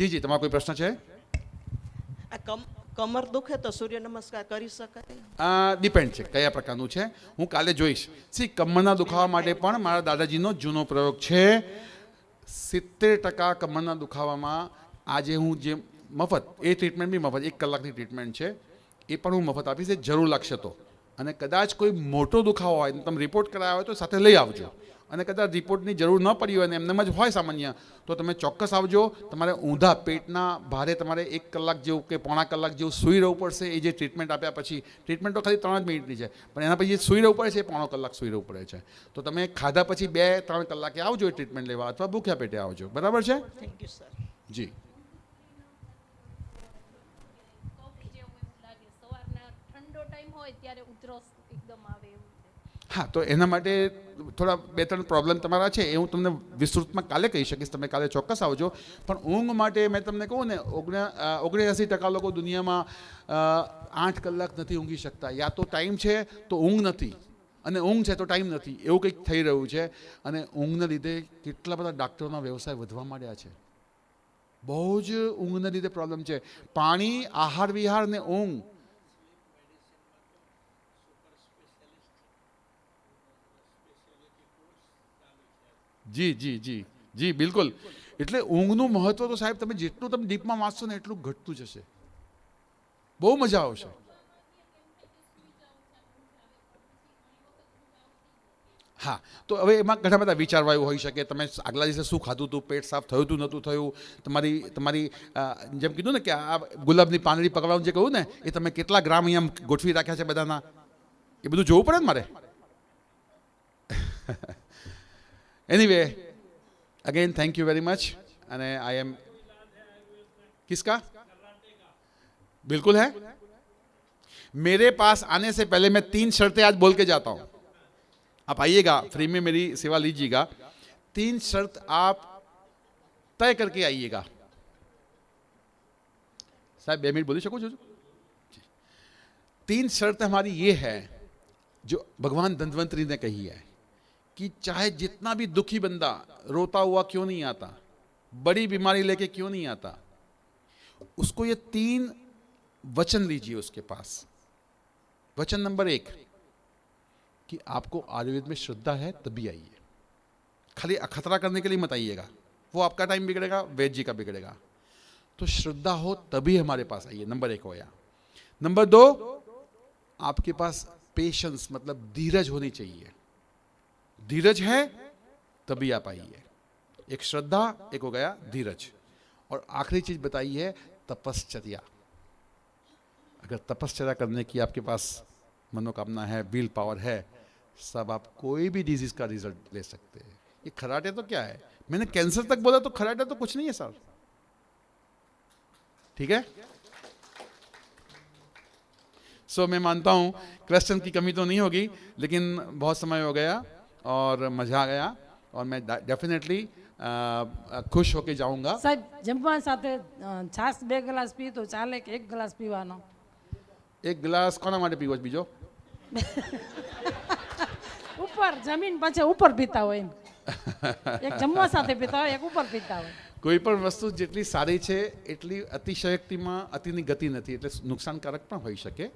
જી જી તમારો કોઈ પ્રશ્ન છે કમર દુખે તો સૂર્ય નમસ્કાર કરી શકાય આ ડિપેન્ડ છે કયા પ્રકારનું છે હું કાલે જોઈશ સી કમરના દુખાવા માટે પણ મારા દાદાજીનો જૂનો પ્રયોગ છે સિત્તેર ટકા કમરના દુખાવામાં આજે હું જે મફત એ ટ્રીટમેન્ટ બી મફત એક કલાકની ટ્રીટમેન્ટ છે એ પણ હું મફત આપીશ એ જરૂર લાગશે તો અને કદાચ કોઈ મોટો દુખાવો હોય તમે રિપોર્ટ કરાવ્યો હોય તો સાથે લઈ આવજો અને કદાચ રિપોર્ટની જરૂર ન પડી હોય અને એમને જ હોય સામાન્ય તો તમે ચોક્કસ આવજો તમારે ઊંધા પેટના ભારે તમારે એક કલાક જેવું કે પોણા કલાક જેવું સુઈ રહેવું પડશે એ જે ટ્રીટમેન્ટ આપ્યા પછી ટ્રીટમેન્ટ તો ખાલી ત્રણ જ મિનિટની છે પણ એના પછી જે સૂઈ રહેવું પડે છે એ પોણો કલાક સૂઈ રહેવું પડે છે તો તમે ખાધા પછી બે ત્રણ કલાકે આવજો એ ટ્રીટમેન્ટ લેવા અથવા ભૂખ્યા પેટે આવજો બરાબર છે થેન્ક યુ સર જી હા તો એના માટે થોડા બે ત્રણ પ્રોબ્લેમ તમારા છે એ હું તમને વિસ્તૃતમાં કાલે કહી શકીશ તમે કાલે ચોક્કસ આવજો પણ ઊંઘ માટે મેં તમને કહું ને ઓગણ ઓગણ્યાસી ટકા લોકો દુનિયામાં આઠ કલાક નથી ઊંઘી શકતા યા તો ટાઈમ છે તો ઊંઘ નથી અને ઊંઘ છે તો ટાઈમ નથી એવું કંઈક થઈ રહ્યું છે અને ઊંઘને લીધે કેટલા બધા ડાક્ટરોના વ્યવસાય વધવા માંડ્યા છે બહુ જ ઊંઘને લીધે પ્રોબ્લેમ છે પાણી આહાર વિહાર ને ઊંઘ જી જી જી જી બિલકુલ એટલે ઊંઘનું મહત્વ તો સાહેબ તમે જેટલું તમે ડીપમાં વાંચશો ને એટલું ઘટતું જશે બહુ મજા આવશે હા તો હવે એમાં ઘણા બધા વિચારવાયું હોઈ શકે તમે આગલા દિવસે શું ખાધું હતું પેટ સાફ થયું હતું નહોતું થયું તમારી તમારી જેમ કીધું ને કે આ ગુલાબની પાંદડી પકડવાનું જે કહ્યું ને એ તમે કેટલા ગ્રામ અહીંયા ગોઠવી રાખ્યા છે બધાના એ બધું જોવું પડે ને મારે anyway again thank you very much अने आई एम किसका बिल्कुल है मेरे पास आने से पहले मैं तीन शर्तें आज बोल के जाता हूं आप आइएगा फ्री में मेरी सेवा लीजिएगा तीन शर्त आप तय करके आइएगा साहब बे मिनट बोली सको जो तीन शर्त हमारी ये है जो भगवान दंतवंतरी ने कही है कि चाहे जितना भी दुखी बंदा रोता हुआ क्यों नहीं आता बड़ी बीमारी लेके क्यों नहीं आता उसको ये तीन वचन दीजिए उसके पास वचन नंबर एक कि आपको आयुर्वेद में श्रद्धा है तभी आइए खाली खतरा करने के लिए मत आइएगा वो आपका टाइम बिगड़ेगा वेद जी का बिगड़ेगा तो श्रद्धा हो तभी हमारे पास आइए नंबर एक हो या नंबर दो आपके पास पेशेंस मतलब धीरज होनी चाहिए धीरज है तभी आप आइए एक श्रद्धा एक हो गया धीरज और आखिरी चीज बताई है तपश्चर्या अगर तपश्चर्या करने की आपके पास मनोकामना है विल पावर है सब आप कोई भी डिजीज का रिजल्ट ले सकते हैं ये खराटे तो क्या है मैंने कैंसर तक बोला तो खराटे तो कुछ नहीं है सर ठीक है सो so, मैं मानता हूं क्वेश्चन की कमी तो नहीं होगी लेकिन बहुत समय हो गया और मजा आ गया और मैं डेफिनेटली खुश होकर जाऊंगा सर जम्पाण साथे छास બે ગ્લાસ પી તો ચાલે કે એક ગ્લાસ પીવાનો એક ગ્લાસ કોના માટે પીવો છો બીજો ઉપર જમીન પાછે ઉપર પીતા હોય એક જમ્મા સાથે પીતા હોય એક ઉપર પીતા હોય કોઈ પણ વસ્તુ જેટલી સારી છે એટલી અત્યક્ષયક્તિમાં અતની ગતિ નથી એટલે નુકસાનકારક પણ થઈ શકે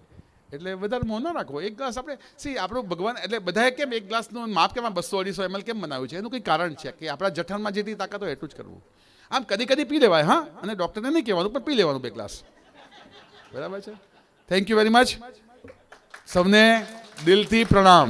એટલે વધારે મોં ન રાખો એક ગ્લાસ આપણે સી આપણું ભગવાન એટલે બધાએ કેમ એક ગ્લાસનું માપ કેમ બસો અઢીસો એમએલ કેમ બનાવ્યું છે એનું કંઈ કારણ છે કે આપણા જઠરમાં જેટલી તાકાત હોય એટલું જ કરવું આમ કદી કદી પી લેવાય હા અને ડૉક્ટરને નહીં કહેવાનું પણ પી લેવાનું બે ગ્લાસ બરાબર છે થેન્ક યુ વેરી મચ સૌને દિલથી પ્રણામ